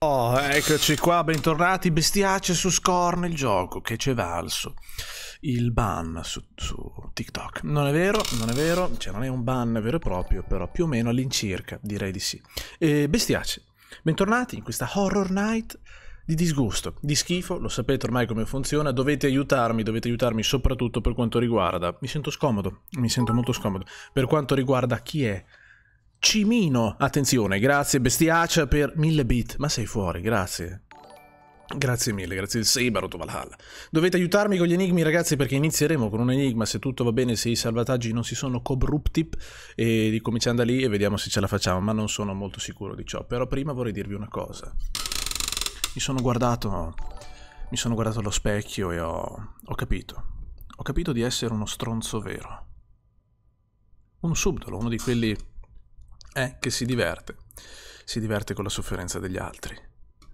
Oh, eccoci qua, bentornati bestiace su Scorn, il gioco che ci è valso. Il ban su, su, TikTok. Non è vero, non è vero, cioè non è un ban vero e proprio, però più o meno all'incirca, direi di sì. E bestiace, bentornati in questa Horror Night di disgusto, di schifo, lo sapete ormai come funziona, dovete aiutarmi, dovete aiutarmi soprattutto per quanto riguarda, mi sento scomodo, mi sento molto scomodo, per quanto riguarda chi è Cimino. Attenzione, grazie bestiaccia per mille bit. Ma sei fuori, grazie. Grazie mille, grazie il Seibaroto Valhalla. Dovete aiutarmi con gli enigmi ragazzi perché inizieremo con un enigma se tutto va bene, se i salvataggi non si sono corrupti e ricominciamo da lì e vediamo se ce la facciamo, ma non sono molto sicuro di ciò. Però prima vorrei dirvi una cosa. Mi sono guardato, mi sono guardato allo specchio e ho, ho capito. Ho capito di essere uno stronzo vero. Un subdolo, uno di quelli è che si diverte. Si diverte con la sofferenza degli altri.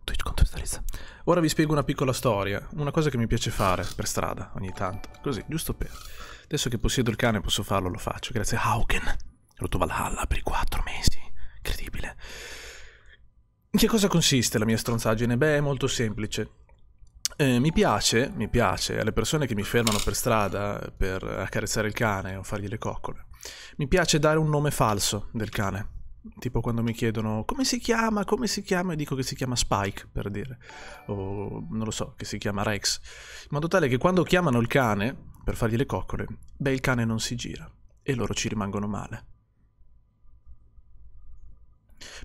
Twitch contestualizza. Ora vi spiego una piccola storia, una cosa che mi piace fare per strada ogni tanto. Così, giusto per. Adesso che possiedo il cane posso farlo, lo faccio. Grazie a Hauken. Rotto Valhalla per i quattro mesi. Incredibile. In che cosa consiste la mia stronzaggine? Beh, è molto semplice. Eh, mi piace, mi piace, alle persone che mi fermano per strada per accarezzare il cane o fargli le coccole, mi piace dare un nome falso del cane. Tipo quando mi chiedono come si chiama, come si chiama, e dico che si chiama Spike, per dire. O non lo so, che si chiama Rex. In modo tale che quando chiamano il cane, per fargli le coccole, beh, il cane non si gira. E loro ci rimangono male.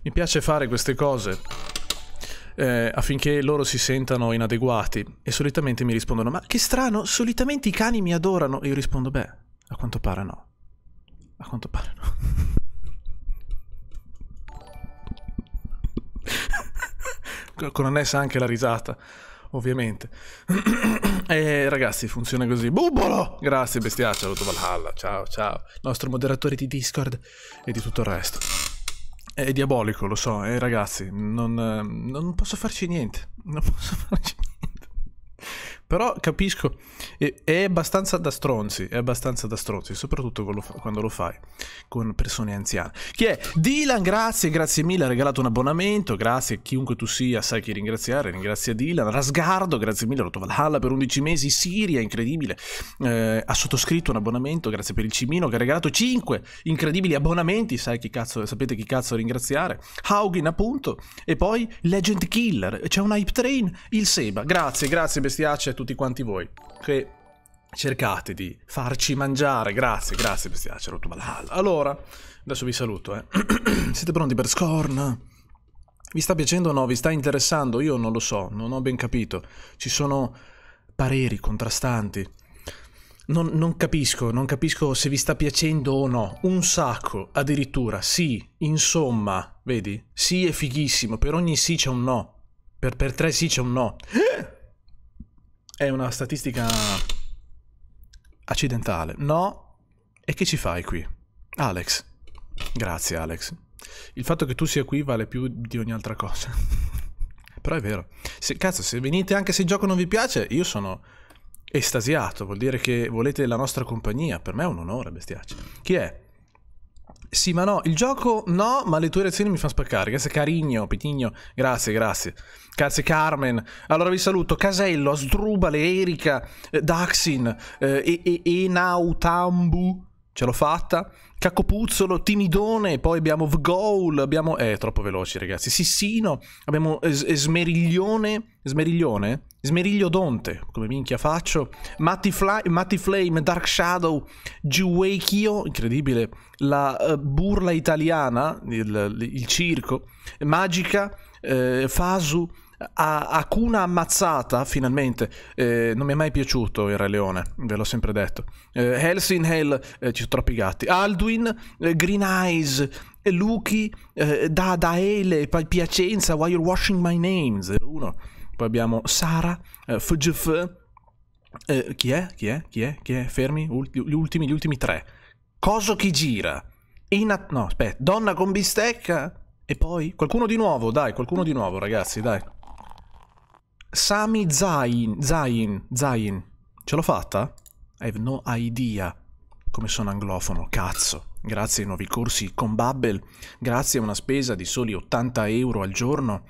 Mi piace fare queste cose eh, affinché loro si sentano inadeguati e solitamente mi rispondono ma che strano, solitamente i cani mi adorano e io rispondo beh, a quanto pare no a quanto pare no Con connessa anche la risata ovviamente e eh, ragazzi funziona così bubolo grazie bestiaccia saluto Valhalla ciao ciao nostro moderatore di discord e di tutto il resto è diabolico lo so e eh, ragazzi non, non posso farci niente non posso farci niente però capisco, è abbastanza da stronzi, è abbastanza da stronzi, soprattutto quando lo fai con persone anziane. Chi è? Dylan, grazie, grazie mille, ha regalato un abbonamento, grazie, chiunque tu sia sai chi ringraziare, ringrazia Dylan. Rasgardo, grazie mille, Roto Valhalla per 11 mesi, Siria, incredibile, eh, ha sottoscritto un abbonamento, grazie per il Cimino che ha regalato 5 incredibili abbonamenti, sai chi cazzo, sapete chi cazzo ringraziare? Haugin appunto, e poi Legend Killer, c'è un hype train, il Seba, grazie, grazie bestiacce tutti quanti voi che cercate di farci mangiare. Grazie, grazie bestia, c'è rotto malala. Ah, allora, adesso vi saluto, eh. Siete pronti per Scorn? Vi sta piacendo o no? Vi sta interessando? Io non lo so, non ho ben capito. Ci sono pareri contrastanti. Non, non, capisco, non capisco se vi sta piacendo o no. Un sacco, addirittura, sì, insomma, vedi? Sì è fighissimo, per ogni sì c'è un no. Per, per tre sì c'è un no. Eh? È una statistica accidentale. No? E che ci fai qui? Alex. Grazie Alex. Il fatto che tu sia qui vale più di ogni altra cosa. Però è vero. Se, cazzo, se venite anche se il gioco non vi piace, io sono estasiato. Vuol dire che volete la nostra compagnia. Per me è un onore, bestiaccio. Chi è? Sì, ma no, il gioco no, ma le tue reazioni mi fanno spaccare. Grazie Carigno, Pitigno, grazie, grazie. Grazie Carmen. Allora vi saluto, Casello, Asdrubale, Erika, eh, Daxin, eh, Enautambu ce l'ho fatta. Cacopuzzolo, Timidone, poi abbiamo Vgoul, abbiamo... Eh, troppo veloci ragazzi. Sissino, abbiamo Smeriglione, Smeriglione? Smerigliodonte, come minchia faccio. Matty, Fly, Matti Flame, Dark Shadow, Juweikio, incredibile. La uh, burla italiana, il, il circo, Magica, eh, Fasu a, a cuna ammazzata, finalmente. Eh, non mi è mai piaciuto il Re Leone, ve l'ho sempre detto. Eh, Hells in Hell, eh, ci sono troppi gatti. Alduin, eh, Green Eyes, eh, Luki, eh, da Daele, Piacenza, Why You're Washing My Name, 01. Poi abbiamo Sara, eh, FGF. chi è? Chi è? Chi è? Chi è? Fermi, Ulti gli, ultimi, gli ultimi tre. Coso chi gira? Inat- no, aspetta, donna con bistecca? E poi? Qualcuno di nuovo, dai, qualcuno di nuovo, ragazzi, dai. Sami Zain, Zain, Zain. Ce l'ho fatta? I have no idea come sono anglofono, cazzo. Grazie ai nuovi corsi con Babbel, grazie a una spesa di soli 80 euro al giorno,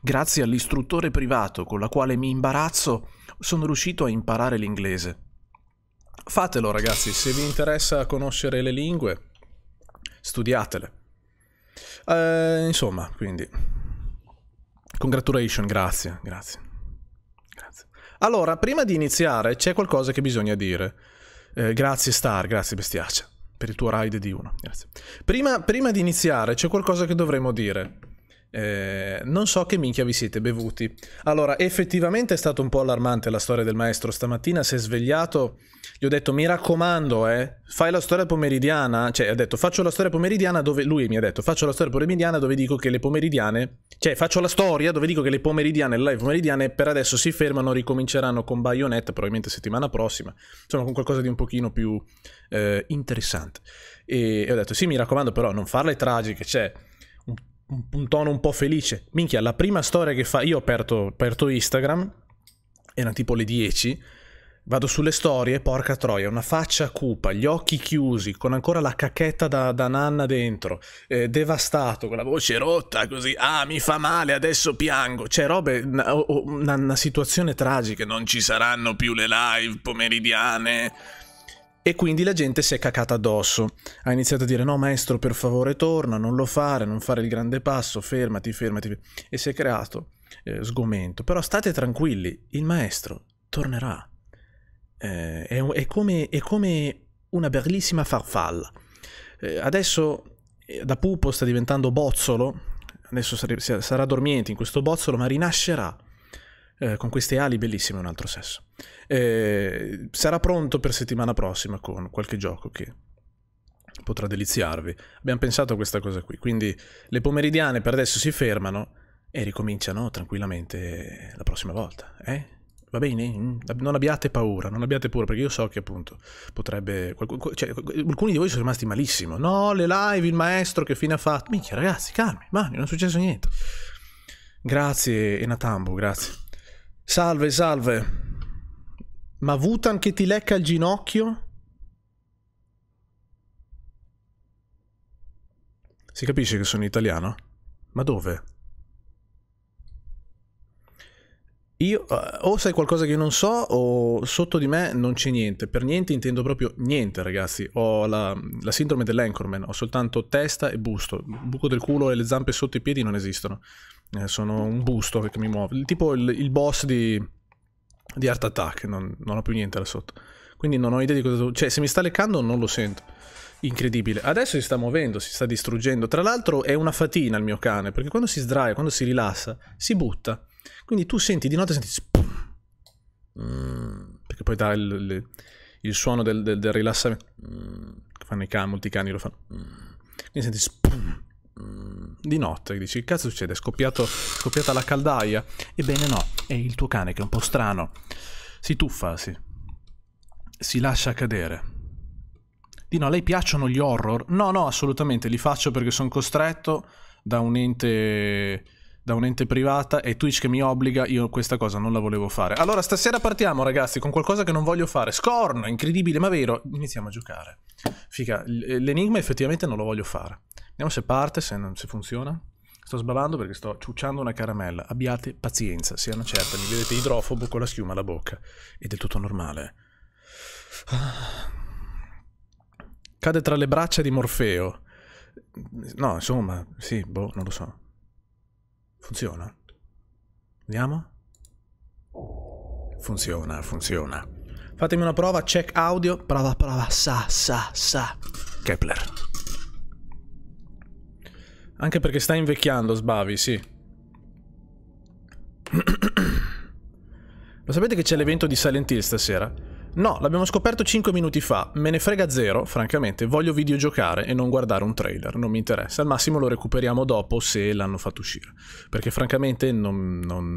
grazie all'istruttore privato con la quale mi imbarazzo, sono riuscito a imparare l'inglese. Fatelo ragazzi, se vi interessa conoscere le lingue, studiatele. Eh, insomma, quindi... Congratulation, grazie, grazie. Allora, prima di iniziare c'è qualcosa che bisogna dire. Eh, grazie Star, grazie Bestiaccia, per il tuo raid di uno. Grazie. Prima, prima di iniziare c'è qualcosa che dovremmo dire. Eh, non so che minchia vi siete bevuti. Allora, effettivamente è stato un po' allarmante la storia del maestro. Stamattina si è svegliato gli ho detto, mi raccomando, eh, fai la storia pomeridiana. Cioè, ha detto, faccio la storia pomeridiana dove... Lui mi ha detto, faccio la storia pomeridiana dove dico che le pomeridiane... Cioè, faccio la storia dove dico che le pomeridiane, le live pomeridiane, per adesso si fermano, ricominceranno con Bayonetta, probabilmente settimana prossima. Insomma, con qualcosa di un pochino più eh, interessante. E, e ho detto, sì, mi raccomando, però non farle tragiche, cioè un, tono un po' felice. Minchia, la prima storia che fa, io ho aperto, aperto Instagram, erano tipo le 10 Vado sulle storie, porca troia, una faccia cupa, gli occhi chiusi, con ancora la cacchetta da, da nanna dentro, eh, devastato, con la voce rotta così, ah mi fa male, adesso piango, cioè robe, una, una, una situazione tragica, non ci saranno più le live pomeridiane, e quindi la gente si è cacata addosso. Ha iniziato a dire: No, maestro, per favore, torna, non lo fare, non fare il grande passo, fermati, fermati. E si è creato eh, sgomento. Però state tranquilli, il maestro tornerà eh, è, è, come, è, come, una bellissima farfalla. Eh, adesso eh, da pupo sta diventando bozzolo, adesso sar sarà dormiente in questo bozzolo, ma rinascerà eh, con queste ali bellissime un altro sesso. Eh, sarà pronto per settimana prossima con qualche gioco che potrà deliziarvi. Abbiamo pensato a questa cosa qui, quindi le pomeridiane per adesso si fermano e ricominciano tranquillamente la prossima volta, eh? va bene? Mm? Non abbiate paura, non abbiate paura, perché io so che appunto potrebbe... Cioè, alcuni di voi sono rimasti malissimo. No, le live, il maestro che fine ha fatto. Minchia ragazzi, calmi, ma non è successo niente. Grazie Enatambu, grazie. Salve, salve. Ma Vutan che ti lecca il ginocchio? Si capisce che sono italiano? Ma dove? Io, eh, o sai qualcosa che io non so, o sotto di me non c'è niente. Per niente intendo proprio niente, ragazzi. Ho la, la sindrome dell'Anchorman, ho soltanto testa e busto. Il buco del culo e le zampe sotto i piedi non esistono. Eh, sono un busto che mi muove. Tipo il, il boss di, di Art Attack, non, non, ho più niente là sotto. Quindi non ho idea di cosa... Cioè, se mi sta leccando non lo sento. Incredibile. Adesso si sta muovendo, si sta distruggendo. Tra l'altro è una fatina il mio cane, perché quando si sdraia, quando si rilassa, si butta. Quindi tu senti di notte, senti... Spum, mm, perché poi dà il, il, il suono del, del, del rilassamento. Mm, fanno i cani, molti cani lo fanno. Mm, quindi senti... Spum, mm, di notte, dici che cazzo succede? È, scoppiato, scoppiata la caldaia? Ebbene no, è il tuo cane che è un po' strano. Si tuffa, sì. Si lascia cadere. Dino, a lei piacciono gli horror? No, no, assolutamente, li faccio perché sono costretto da un ente da un'ente privata e Twitch che mi obbliga, io questa cosa non la volevo fare. Allora stasera partiamo ragazzi con qualcosa che non voglio fare. Scorno, incredibile ma vero, iniziamo a giocare. Figa, eh, l'enigma effettivamente non lo voglio fare. Vediamo se parte, se, non, se funziona. Sto sbavando perché sto ciucciando una caramella. Abbiate pazienza, sia una certa. Mi vedete idrofobo con la schiuma alla bocca. Ed È tutto normale. Cade tra le braccia di Morfeo. No, insomma, sì, boh, non lo so. Funziona. Vediamo. Funziona, funziona. Fatemi una prova, check audio, prova, prova, sa, sa, sa. Kepler. Anche perché sta invecchiando, sbavi, sì. Lo sapete che c'è l'evento di Silent Hill stasera? No, l'abbiamo scoperto 5 minuti fa. Me ne frega zero, francamente. Voglio videogiocare e non guardare un trailer. Non mi interessa. Al massimo lo recuperiamo dopo se l'hanno fatto uscire. Perché francamente non, non,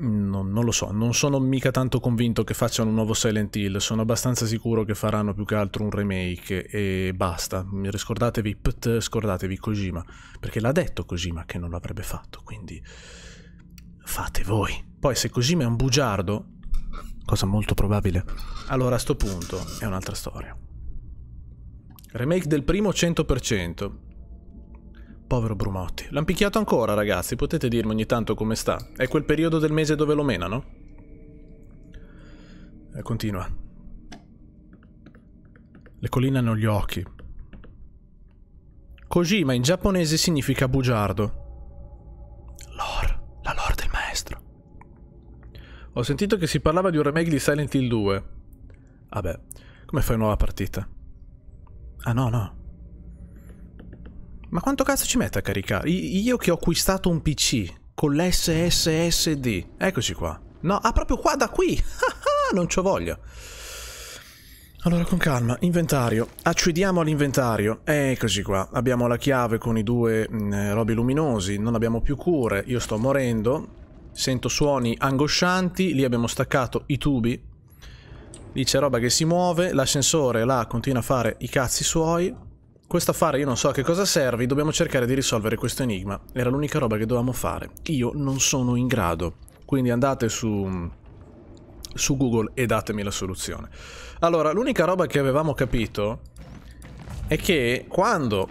non, non, lo so. Non sono mica tanto convinto che facciano un nuovo Silent Hill. Sono abbastanza sicuro che faranno più che altro un remake e basta. Scordatevi Pt, scordatevi Kojima. Perché l'ha detto Kojima che non l'avrebbe fatto. Quindi fate voi. Poi se Kojima è un bugiardo, cosa molto probabile. Allora a sto punto è un'altra storia. Remake del primo 100%. Povero Brumotti. L'han picchiato ancora, ragazzi. Potete dirmi ogni tanto come sta. È quel periodo del mese dove lo menano? E eh, continua. Le colline hanno gli occhi. Kojima in giapponese significa bugiardo. Lore. La lore del maestro. Ho sentito che si parlava di un remake di Silent Hill 2. Vabbè, come fai una nuova partita? Ah no, no. Ma quanto cazzo ci mette a caricare? io che ho acquistato un PC con l'SSSD. Eccoci qua. No, ah, proprio qua, da qui! Ah, non c'ho voglia. Allora, con calma, inventario. Accediamo all'inventario. Eccoci qua. Abbiamo la chiave con i due mh, mm, eh, robi luminosi, non abbiamo più cure. Io sto morendo. Sento suoni angoscianti, lì abbiamo staccato i tubi. Lì c'è roba che si muove, l'ascensore là continua a fare i cazzi suoi. Questo affare io non so a che cosa servi, dobbiamo cercare di risolvere questo enigma. Era l'unica roba che dovevamo fare. Io non sono in grado. Quindi andate su, su Google e datemi la soluzione. Allora, l'unica roba che avevamo capito è che quando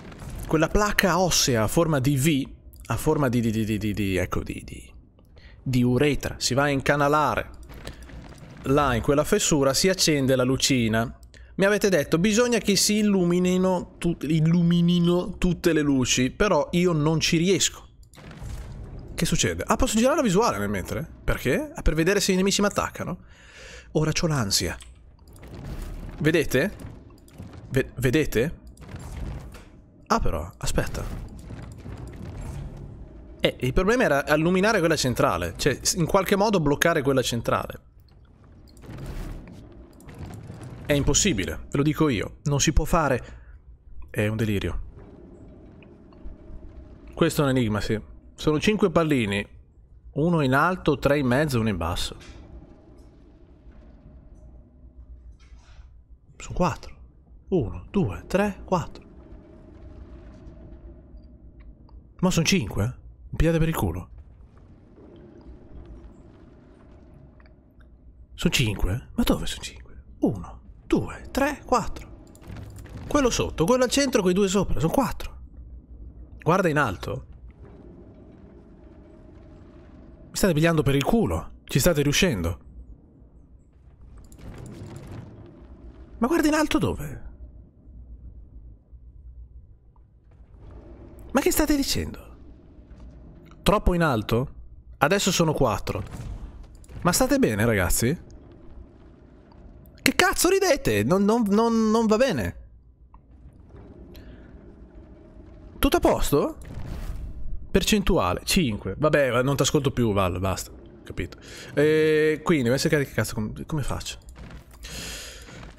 quella placca ossea a forma di V, a forma di... di, di, di, di ecco, di, di di uretra, si va a incanalare. Là in quella fessura si accende la lucina. Mi avete detto bisogna che si illuminino, tu illuminino tutte le luci, però io non ci riesco. Che succede? Ah, posso girare la visuale nel mentre? Perché? Ah, per vedere se i nemici mi attaccano. Ora c'ho l'ansia. Vedete? Ve vedete? Ah però, aspetta. Eh, il problema era illuminare quella centrale, cioè in qualche modo bloccare quella centrale. È impossibile, ve lo dico io, non si può fare. È un delirio. Questo è un enigma, sì. Sono cinque pallini, uno in alto, tre in mezzo, uno in basso. Sono quattro. Uno, due, tre, quattro. Ma sono cinque? Eh? Un piede per il culo. Sono cinque? Ma dove sono cinque? Uno, due, tre, quattro. Quello sotto, quello al centro, quei due sopra. Sono quattro. Guarda in alto. Mi state pigliando per il culo. Ci state riuscendo. Ma guarda in alto dove? Ma che state dicendo? Troppo in alto? Adesso sono 4. Ma state bene, ragazzi? Che cazzo ridete? Non, non, non, non va bene. Tutto a posto? Percentuale, 5. Vabbè, non ti ascolto più, Val, basta. Capito. E quindi, adesso che cazzo, come faccio?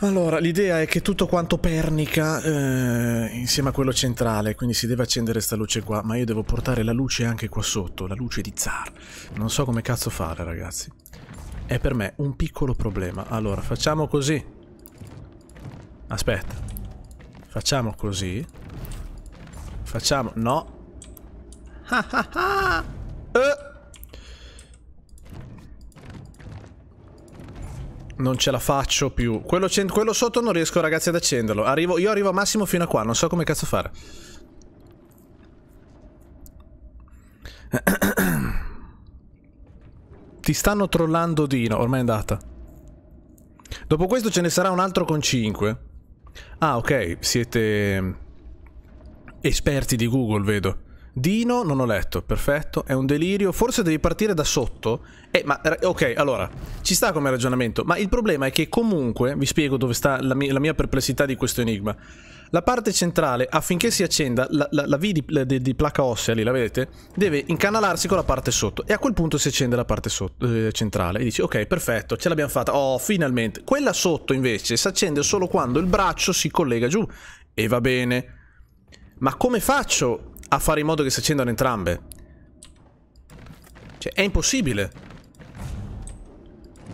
Allora, l'idea è che tutto quanto pernica eh, insieme a quello centrale, quindi si deve accendere sta luce qua, ma io devo portare la luce anche qua sotto, la luce di Zar. Non so come cazzo fare, ragazzi. È per me un piccolo problema. Allora, facciamo così. Aspetta. Facciamo così. Facciamo... No. Ah ah ah! Eh! Non ce la faccio più. Quello, quello, sotto non riesco, ragazzi, ad accenderlo. Arrivo, io arrivo massimo fino a qua, non so come cazzo fare. Ti stanno trollando Dino, ormai è andata. Dopo questo ce ne sarà un altro con 5. Ah, ok, siete mm, esperti di Google, vedo. Dino non ho letto, perfetto, è un delirio. Forse devi partire da sotto. Eh, ma ok, allora, ci sta come ragionamento, ma il problema è che comunque, vi spiego dove sta la mia, la mia perplessità di questo enigma. La parte centrale, affinché si accenda, la, la, la V di, di, di, placa ossea lì, la vedete? Deve incanalarsi con la parte sotto. E a quel punto si accende la parte sotto, eh, centrale. E dici, ok, perfetto, ce l'abbiamo fatta. Oh, finalmente. Quella sotto, invece, si accende solo quando il braccio si collega giù. E va bene. Ma come faccio a fare in modo che si accendano entrambe. Cioè, è impossibile.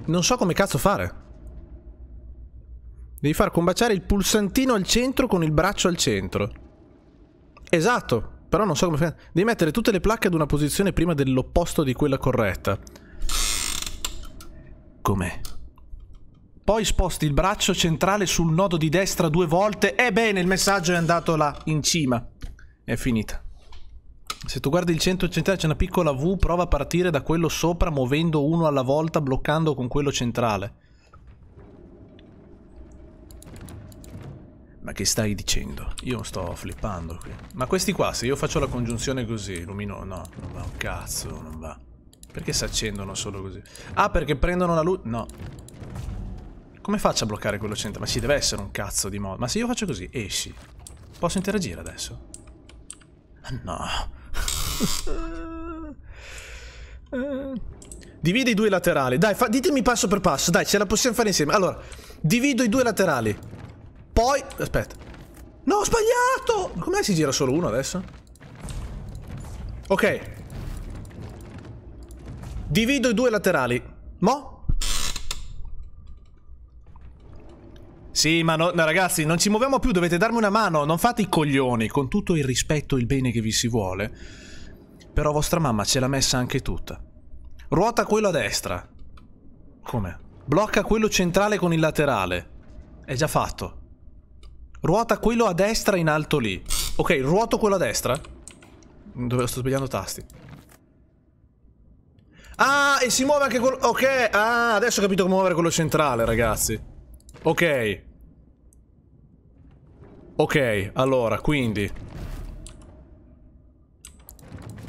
Non so come cazzo fare. Devi far combaciare il pulsantino al centro con il braccio al centro. Esatto, però non so come fare. Devi mettere tutte le placche ad una posizione prima dell'opposto di quella corretta. Com'è? Poi sposti il braccio centrale sul nodo di destra due volte. Ebbene, eh il messaggio è andato là, in cima. È finita. Se tu guardi il centro centrale c'è una piccola V, prova a partire da quello sopra muovendo uno alla volta, bloccando con quello centrale. Ma che stai dicendo? Io sto flippando qui. Ma questi qua, se io faccio la congiunzione così, lumino... No, non va un cazzo, non va. Perché si accendono solo così? Ah, perché prendono la luce... No. Come faccio a bloccare quello centrale? Ma ci deve essere un cazzo di modo. Ma se io faccio così, esci. Posso interagire adesso? no. Divido i due laterali. Dai, ditemi passo per passo. Dai, ce la possiamo fare insieme. Allora, divido i due laterali. Poi... Aspetta. No, ho sbagliato! Com'è si gira solo uno adesso? Ok. Divido i due laterali. Mo? Sì, ma no, no, ragazzi, non ci muoviamo più, dovete darmi una mano, non fate i coglioni, con tutto il rispetto e il bene che vi si vuole. Però vostra mamma ce l'ha messa anche tutta. Ruota quello a destra. Come? Blocca quello centrale con il laterale. È già fatto. Ruota quello a destra in alto lì. Ok, ruoto quello a destra. Dove sto sbagliando tasti. Ah, e si muove anche quello... Ok, ah, adesso ho capito come muovere quello centrale, ragazzi. Ok. Ok, allora, quindi...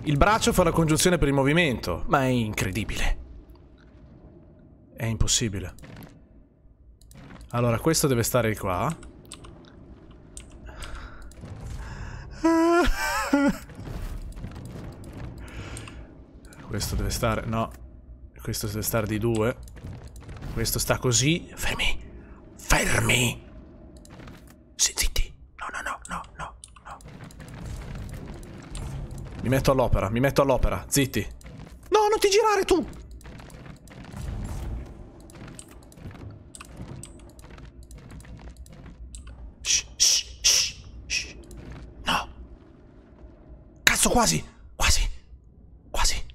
Il braccio fa la congiunzione per il movimento, ma è incredibile. È impossibile. Allora, questo deve stare qua. Questo deve stare... No. Questo deve stare di due. Questo sta così. Fermi. Fermi! Senti no, no, no, no, no. Mi metto all'opera, mi metto all'opera. Zitti. No, non ti girare tu! Shh, shh, No. Cazzo, quasi! Quasi! Quasi!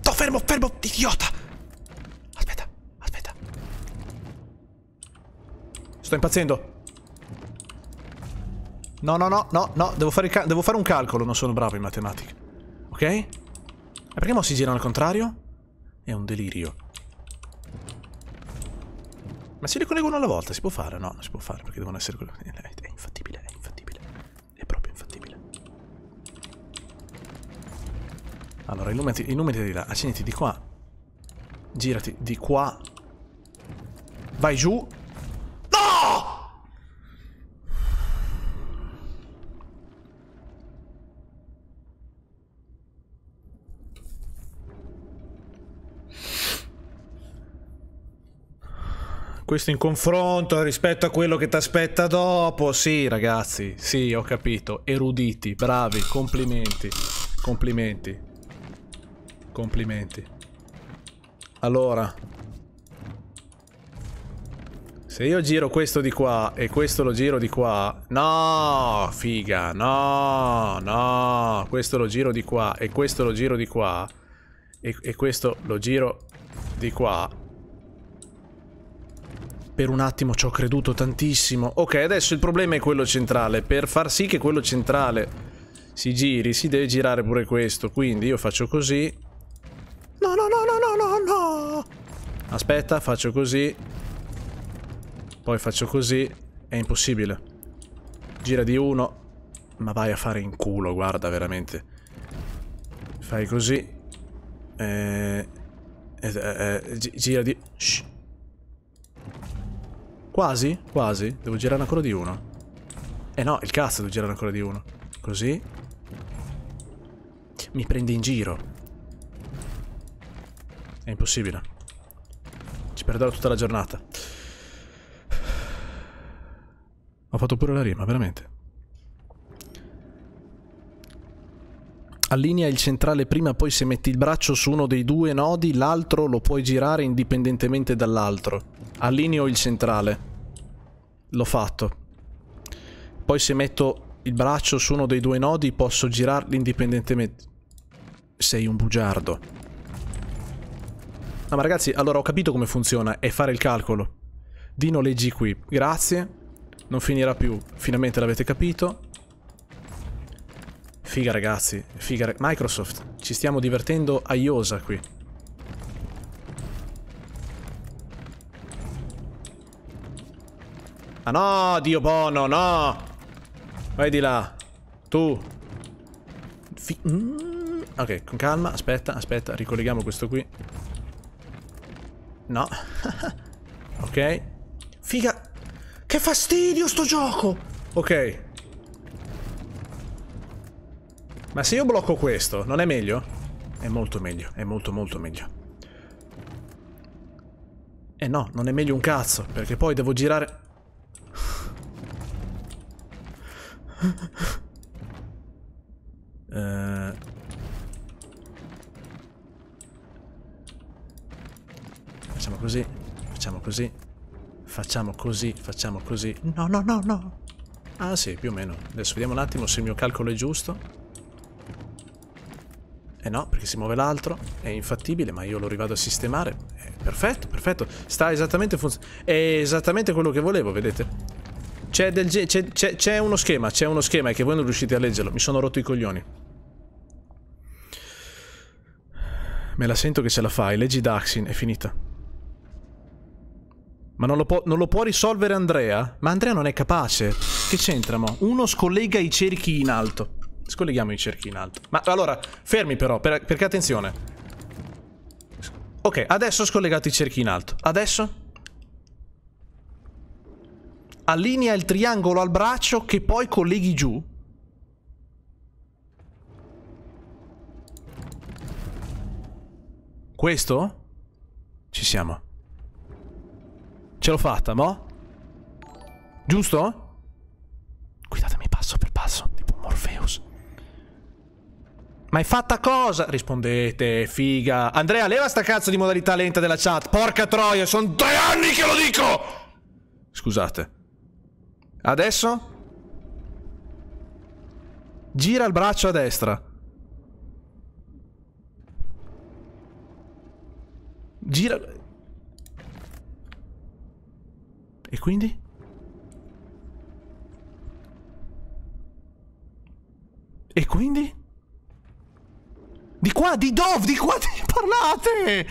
Sto fermo, fermo, idiota! Aspetta, aspetta. Sto impazzendo. No, no, no, no, no, devo fare, devo fare un calcolo, non sono bravo in matematica. Ok? E perché mo si girano al contrario? È un delirio. Ma se li collego uno alla volta, si può fare? No, non si può fare, perché devono essere... È infattibile, è infattibile. È proprio infattibile. Allora, illuminati, illuminati di là, accenditi di qua. Girati di qua. Vai giù, Questo in confronto rispetto a quello che ti aspetta dopo. Sì, ragazzi, sì, ho capito. Eruditi, bravi, complimenti. Complimenti. Complimenti. Allora. Se io giro questo di qua e questo lo giro di qua... No, figa, no, no. Questo lo giro di qua e questo lo giro di qua. E, e questo lo giro di qua per un attimo ci ho creduto tantissimo. Ok, adesso il problema è quello centrale. Per far sì che quello centrale si giri, si deve girare pure questo. Quindi io faccio così. No, no, no, no, no, no, no! Aspetta, faccio così. Poi faccio così. È impossibile. Gira di uno. Ma vai a fare in culo, guarda, veramente. Fai così. Eh... Eh, eh, gira di... Shh. Quasi? Quasi. Devo girare ancora di uno. Eh no, il cazzo devo girare ancora di uno. Così. Mi prende in giro. È impossibile. Ci perderò tutta la giornata. Ho fatto pure la rima, veramente. allinea il centrale prima, poi se metti il braccio su uno dei due nodi, l'altro lo puoi girare indipendentemente dall'altro. Allineo il centrale. L'ho fatto. Poi se metto il braccio su uno dei due nodi, posso girarli indipendentemente. Sei un bugiardo. No, ma ragazzi, allora ho capito come funziona. È fare il calcolo. Dino leggi qui. Grazie. Non finirà più. Finalmente l'avete capito. Figa ragazzi, figa Microsoft, ci stiamo divertendo a iosa qui. Ah no, Dio buono, no! Vai di là. Tu. Fi mm. Ok, con calma, aspetta, aspetta, ricolleghiamo questo qui. No. ok. Figa. Che fastidio sto gioco! Ok. Ma se io blocco questo, non è meglio? È molto meglio, è molto molto meglio. E eh no, non è meglio un cazzo, perché poi devo girare... uh... Facciamo così, facciamo così, facciamo così, facciamo così. No, no, no, no. Ah sì, più o meno. Adesso vediamo un attimo se il mio calcolo è giusto. Eh no, perché si muove l'altro, è infattibile, ma io lo rivado a sistemare. Eh, perfetto, perfetto, sta esattamente funzionando. È esattamente quello che volevo, vedete? C'è uno schema, c'è uno schema, è che voi non riuscite a leggerlo, mi sono rotto i coglioni. Me la sento che ce la fai, leggi Daxin, è finita. Ma non lo, non lo, può risolvere Andrea? Ma Andrea non è capace. Che c'entra, mo? Uno scollega i cerchi in alto. Scolleghiamo i cerchi in alto. Ma allora, fermi però, per, perché attenzione. Ok, adesso ho scollegato i cerchi in alto. Adesso? Allinea il triangolo al braccio che poi colleghi giù. Questo? Ci siamo. Ce l'ho fatta, mo? Giusto? Guidatemi passo per passo. Ma è fatta cosa? Rispondete, figa. Andrea, leva sta cazzo di modalità lenta della chat. Porca troia, sono tre anni che lo dico! Scusate. Adesso? Gira il braccio a destra. Gira... E quindi? E quindi? Di qua, di Dove, di qua, di... parlate!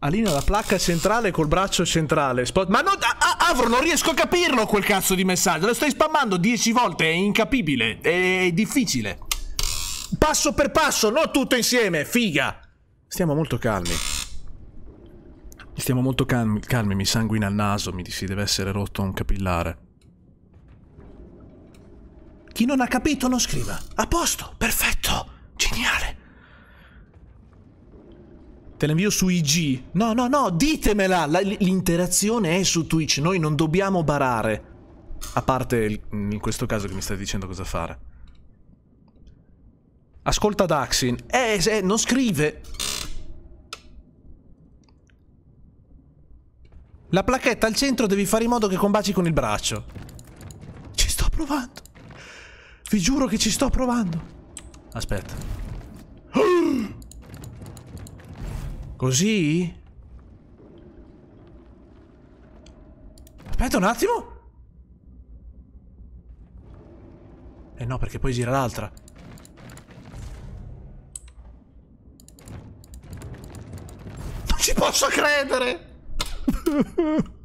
Alina la placca centrale col braccio centrale. Spot... Ma non... Avro, non riesco a capirlo quel cazzo di messaggio. Lo stai spammando dieci volte, è incapibile, è difficile. Passo per passo, non tutto insieme, figa. Stiamo molto calmi. Stiamo molto calmi, calmi mi sanguina il naso, mi si deve essere rotto un capillare. Chi non ha capito non scriva. A posto, perfetto. Geniale! Te l'invio su IG. No, no, no, ditemela! L'interazione è su Twitch, noi non dobbiamo barare. A parte in questo caso che mi stai dicendo cosa fare. Ascolta Daxin. Eh, eh, non scrive. La placchetta al centro devi fare in modo che combaci con il braccio. Ci sto provando. Vi giuro che ci sto provando. Aspetta. Così? Aspetta un attimo. Eh no, perché poi gira l'altra. Non ci posso credere!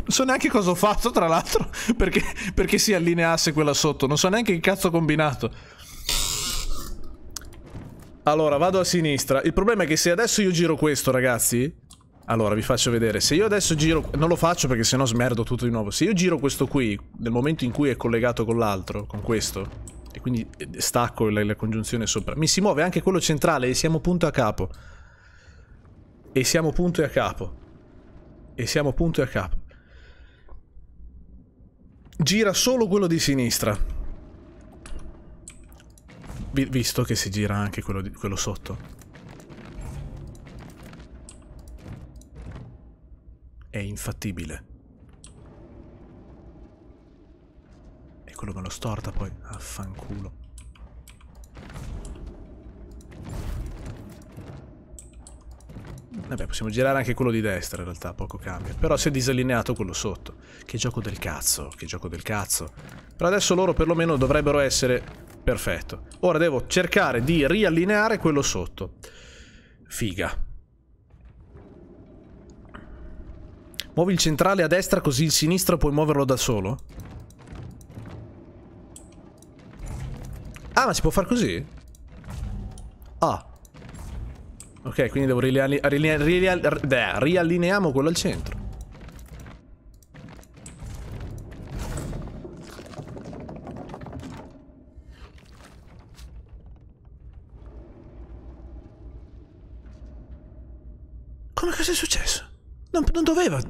Non so neanche cosa ho fatto, tra l'altro, perché, perché si allineasse quella sotto. Non so neanche che cazzo ho combinato. Allora, vado a sinistra. Il problema è che se adesso io giro questo, ragazzi... Allora, vi faccio vedere. Se io adesso giro... Non lo faccio perché sennò smerdo tutto di nuovo. Se io giro questo qui, nel momento in cui è collegato con l'altro, con questo... E quindi eh, stacco la, la congiunzione sopra. Mi si muove anche quello centrale e siamo punto a capo. E siamo punto e a capo. E siamo punto e a capo gira solo quello di sinistra. Vi visto che si gira anche quello, di, quello sotto. È infattibile. E quello me lo storta poi. Affanculo. Vabbè, possiamo girare anche quello di destra in realtà, poco cambia. Però si è disallineato quello sotto. Che gioco del cazzo, che gioco del cazzo. Però adesso loro perlomeno dovrebbero essere perfetto. Ora devo cercare di riallineare quello sotto. Figa. Muovi il centrale a destra così il sinistro puoi muoverlo da solo? Ah, ma si può far così? Ah. Ok, quindi devo rialline rialline riallineiamo quello al centro. Come cosa è successo? Non, non doveva...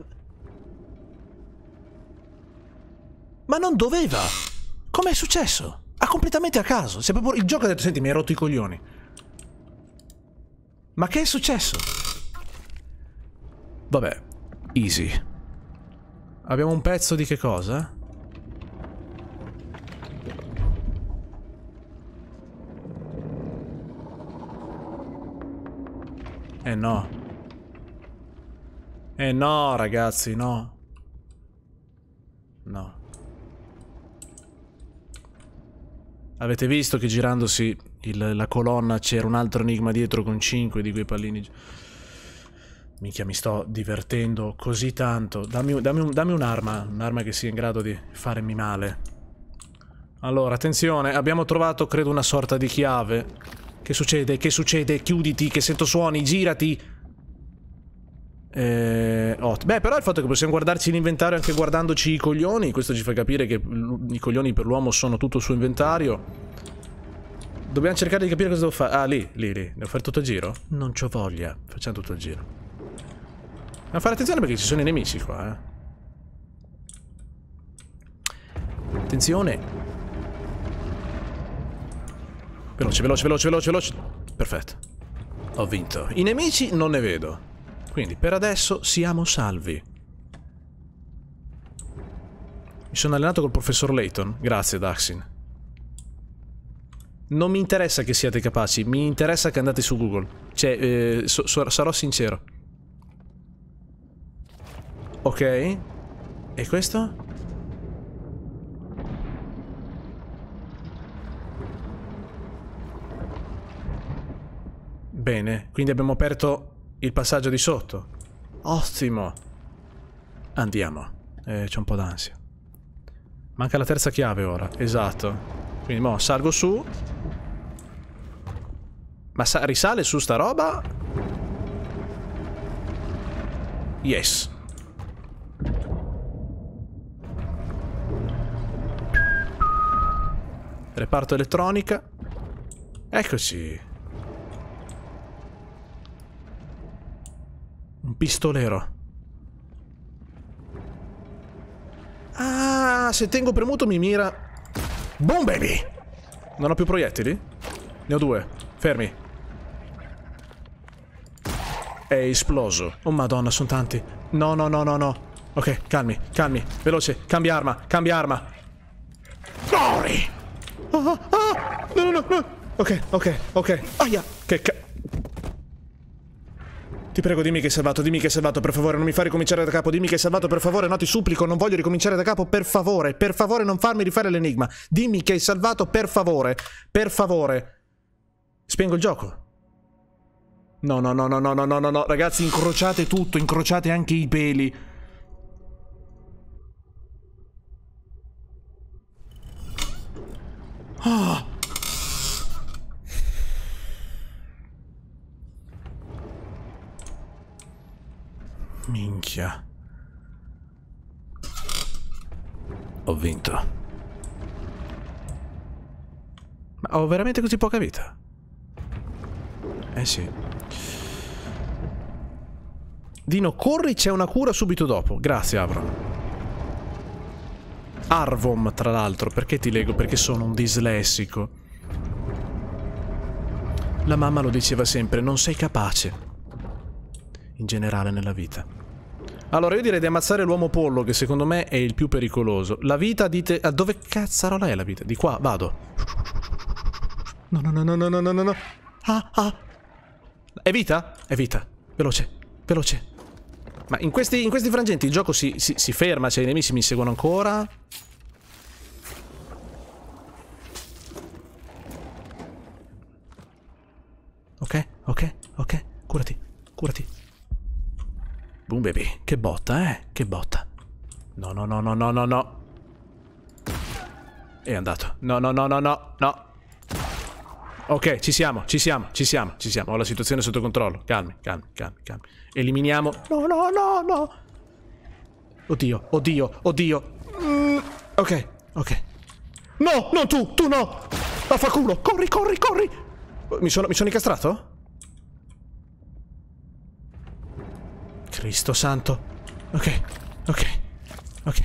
Ma non doveva! Com'è successo? Ha completamente a caso. proprio il gioco ha detto, senti, mi hai rotto i coglioni. Ma che è successo? Vabbè, easy. Abbiamo un pezzo di che cosa? Eh no. Eh no, ragazzi, no. No. Avete visto che girandosi il, la colonna c'era un altro enigma dietro con 5 di quei pallini. Minchia, mi sto divertendo così tanto. Dammi, dammi, dammi un'arma, un'arma che sia in grado di farmi male. Allora, attenzione, abbiamo trovato, credo, una sorta di chiave. Che succede? Che succede? Chiuditi, che sento suoni, girati! Eh, oh, beh, però il fatto che possiamo guardarci l'inventario anche guardandoci i coglioni, questo ci fa capire che i coglioni per l'uomo sono tutto il suo inventario. Dobbiamo cercare di capire cosa devo fare. Ah, lì, lì, lì. Devo fare tutto il giro? Non c'ho voglia. Facciamo tutto il giro. Ma fare attenzione perché ci sono i nemici qua, eh. Attenzione. Veloce, veloce, veloce, veloce, veloce. Perfetto. Ho vinto. I nemici non ne vedo. Quindi per adesso siamo salvi. Mi sono allenato col professor Layton. Grazie, Daxin. Non mi interessa che siate capaci, mi interessa che andate su Google. Cioè, eh, so, so, sarò sincero. Ok. E questo? Bene, quindi abbiamo aperto il passaggio di sotto. Ottimo. Andiamo. Eh, c'è un po' d'ansia. Manca la terza chiave ora, esatto. Quindi mo salgo su ma sa risale su sta roba? Yes. Reparto elettronica. Eccoci. Un pistolero. Ah, se tengo premuto mi mira. Boom, baby! Non ho più proiettili? Ne ho due. Fermi è esploso. Oh madonna, sono tanti. No, no, no, no, no. Ok, calmi, calmi. Veloce, cambia arma, cambia arma. Corri! Ah, ah, ah. no, no, no. Ok, ok, ok. Aia! Che ca... Ti prego, dimmi che hai salvato, dimmi che hai salvato, per favore, non mi fai ricominciare da capo, dimmi che hai salvato, per favore, no, ti supplico, non voglio ricominciare da capo, per favore, per favore, non farmi rifare l'enigma. Dimmi che hai salvato, per favore, per favore. Spengo il gioco. No, no, no, no, no, no, no, no, Ragazzi, incrociate tutto, incrociate anche i peli. Oh. Minchia. Ho vinto. Ma ho veramente così poca vita? Eh sì. Dino, corri, c'è una cura subito dopo. Grazie, Avram. Arvom, tra l'altro. Perché ti leggo? Perché sono un dislessico. La mamma lo diceva sempre, non sei capace. In generale nella vita. Allora, io direi di ammazzare l'uomo pollo, che secondo me è il più pericoloso. La vita, dite... A ah, dove cazzarola è la vita? Di qua, vado. No, no, no, no, no, no, no, no. Ah, ah. È vita? È vita. Veloce, veloce. Ma in questi, in questi frangenti il gioco si, si, si ferma, cioè i nemici mi seguono ancora. Ok, ok, ok, curati, curati. Boom baby, che botta, eh, che botta. No, no, no, no, no, no, no. È andato. No, no, no, no, no, no. Ok, ci siamo, ci siamo, ci siamo, ci siamo. Ho la situazione sotto controllo. Calmi, calmi, calmi, calmi. Eliminiamo... No, no, no, no! Oddio, oddio, oddio. Mm, ok, ok. No, non tu, tu no! Vaffanculo, corri, corri, corri! Mi sono, mi sono incastrato? Cristo santo. Ok, ok, ok.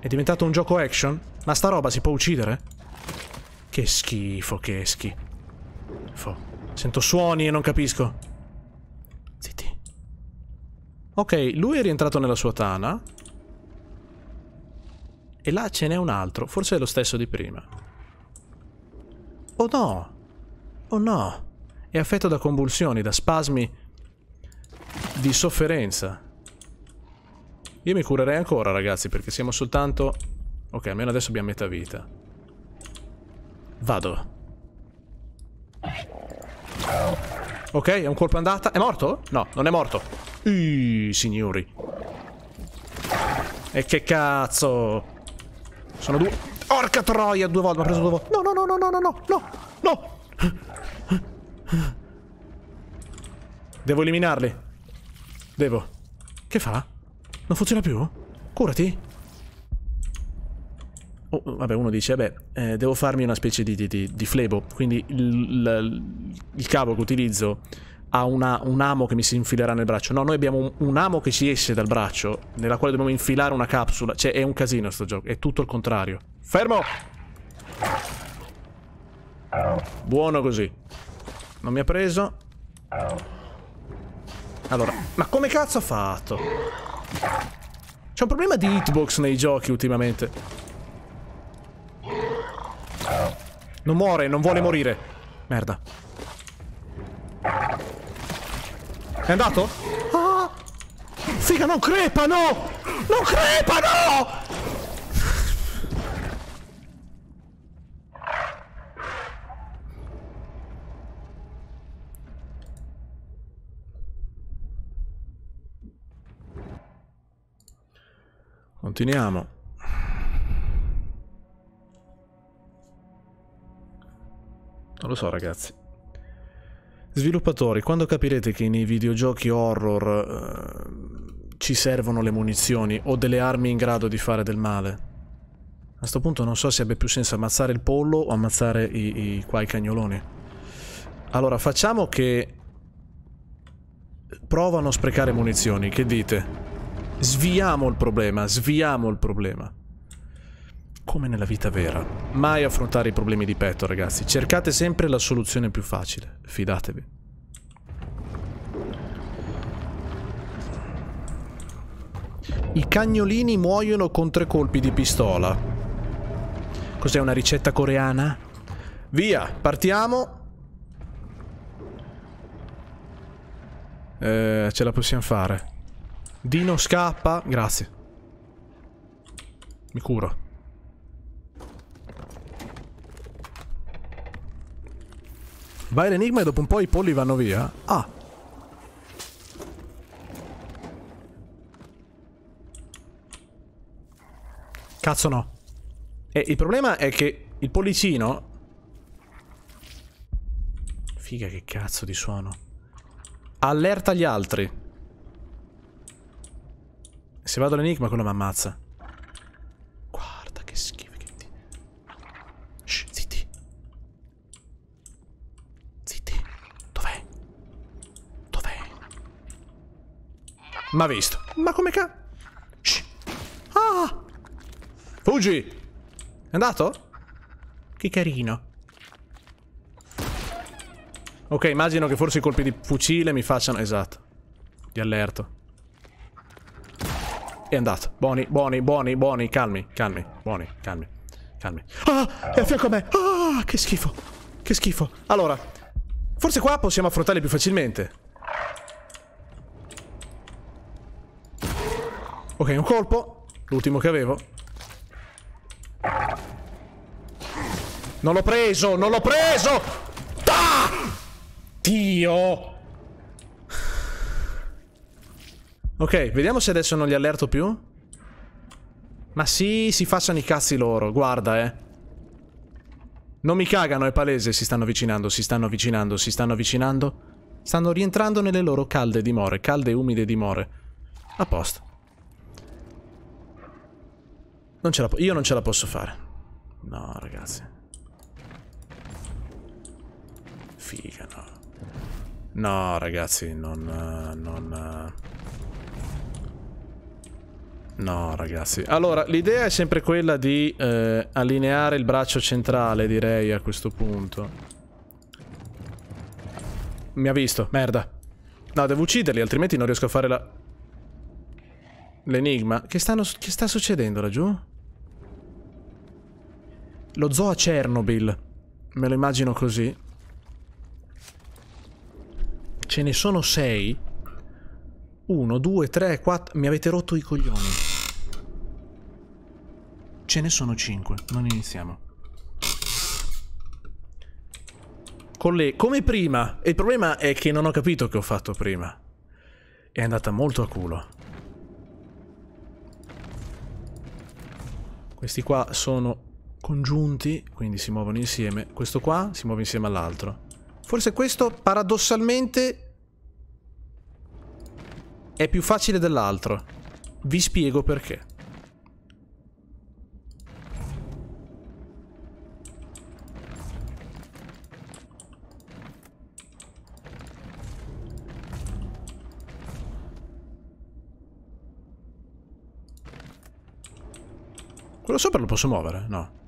È diventato un gioco action? Ma sta roba si può uccidere? Che schifo, che schifo. Sento suoni e non capisco. Zitti. Ok, lui è rientrato nella sua tana. E là ce n'è un altro, forse è lo stesso di prima. Oh no! Oh no! È affetto da convulsioni, da spasmi di sofferenza. Io mi curerei ancora, ragazzi, perché siamo soltanto... Ok, almeno adesso abbiamo metà vita. Vado. Ok, è un colpo andata. È morto? No, non è morto. Ih, signori. E che cazzo. Sono due. Orca troia, due volte. Mi ha preso due volte. No, no, no, no, no, no, no, no, no. Devo eliminarli. Devo. Che fa? Non funziona più? Curati. Oh, vabbè, uno dice, beh, eh, devo farmi una specie di, di, di, di flebo, quindi il, il, cavo che utilizzo ha una, un amo che mi si infilerà nel braccio. No, noi abbiamo un, un, amo che ci esce dal braccio, nella quale dobbiamo infilare una capsula. Cioè, è un casino sto gioco, è tutto il contrario. Fermo! Buono così. Non mi ha preso. Allora, ma come cazzo ha fatto? C'è un problema di hitbox nei giochi ultimamente. Non muore, non vuole morire. Merda. È andato? Ah! Figa, non crepano! Non crepano! Continuiamo. Non lo so ragazzi. Sviluppatori, quando capirete che nei videogiochi horror eh, ci servono le munizioni o delle armi in grado di fare del male? A sto punto non so se abbia più senso ammazzare il pollo o ammazzare i, i qua i cagnoloni. Allora, facciamo che provano a sprecare munizioni, che dite? Sviamo il problema, sviamo il problema come nella vita vera. Mai affrontare i problemi di petto, ragazzi. Cercate sempre la soluzione più facile. Fidatevi. I cagnolini muoiono con tre colpi di pistola. Cos'è una ricetta coreana? Via, partiamo. Eh, ce la possiamo fare. Dino scappa. Grazie. Mi curo. Vai l'enigma e dopo un po' i polli vanno via. Ah! Cazzo no. E il problema è che il pollicino... Figa che cazzo di suono. Allerta gli altri. Se vado all'enigma quello mi ammazza. Guarda che schifo che ti... Shh, zitto. Ma visto. Ma come ca... Shh. Ah! Fuggi! È andato? Che carino. Ok, immagino che forse i colpi di fucile mi facciano... Esatto. Di allerto. È andato. Buoni, buoni, buoni, buoni. Calmi, calmi, buoni, calmi. Calmi. Ah! È a fianco a me! Ah! Che schifo! Che schifo. Allora, forse qua possiamo affrontarli più facilmente. Ok, un colpo. L'ultimo che avevo. Non l'ho preso, non l'ho preso! Ah! Dio! Ok, vediamo se adesso non li allerto più. Ma sì, si facciano i cazzi loro, guarda, eh. Non mi cagano, è palese, si stanno avvicinando, si stanno avvicinando, si stanno avvicinando. Stanno rientrando nelle loro calde dimore, calde e umide dimore. A posto. Non ce la io non ce la posso fare. No, ragazzi. Figa, no. No, ragazzi, non... non No, ragazzi. Allora, l'idea è sempre quella di eh, allineare il braccio centrale, direi, a questo punto. Mi ha visto, merda. No, devo ucciderli, altrimenti non riesco a fare la... L'enigma. Che, stanno... che sta succedendo laggiù? Lo zoo a Chernobyl. Me lo immagino così. Ce ne sono sei. Uno, due, tre, quattro... Mi avete rotto i coglioni. Ce ne sono cinque. Non iniziamo. Colle... Come prima. Il problema è che non ho capito che ho fatto prima. È andata molto a culo. Questi qua sono congiunti, quindi si muovono insieme. Questo qua si muove insieme all'altro. Forse questo, paradossalmente, è più facile dell'altro. Vi spiego perché. Quello sopra lo posso muovere? No.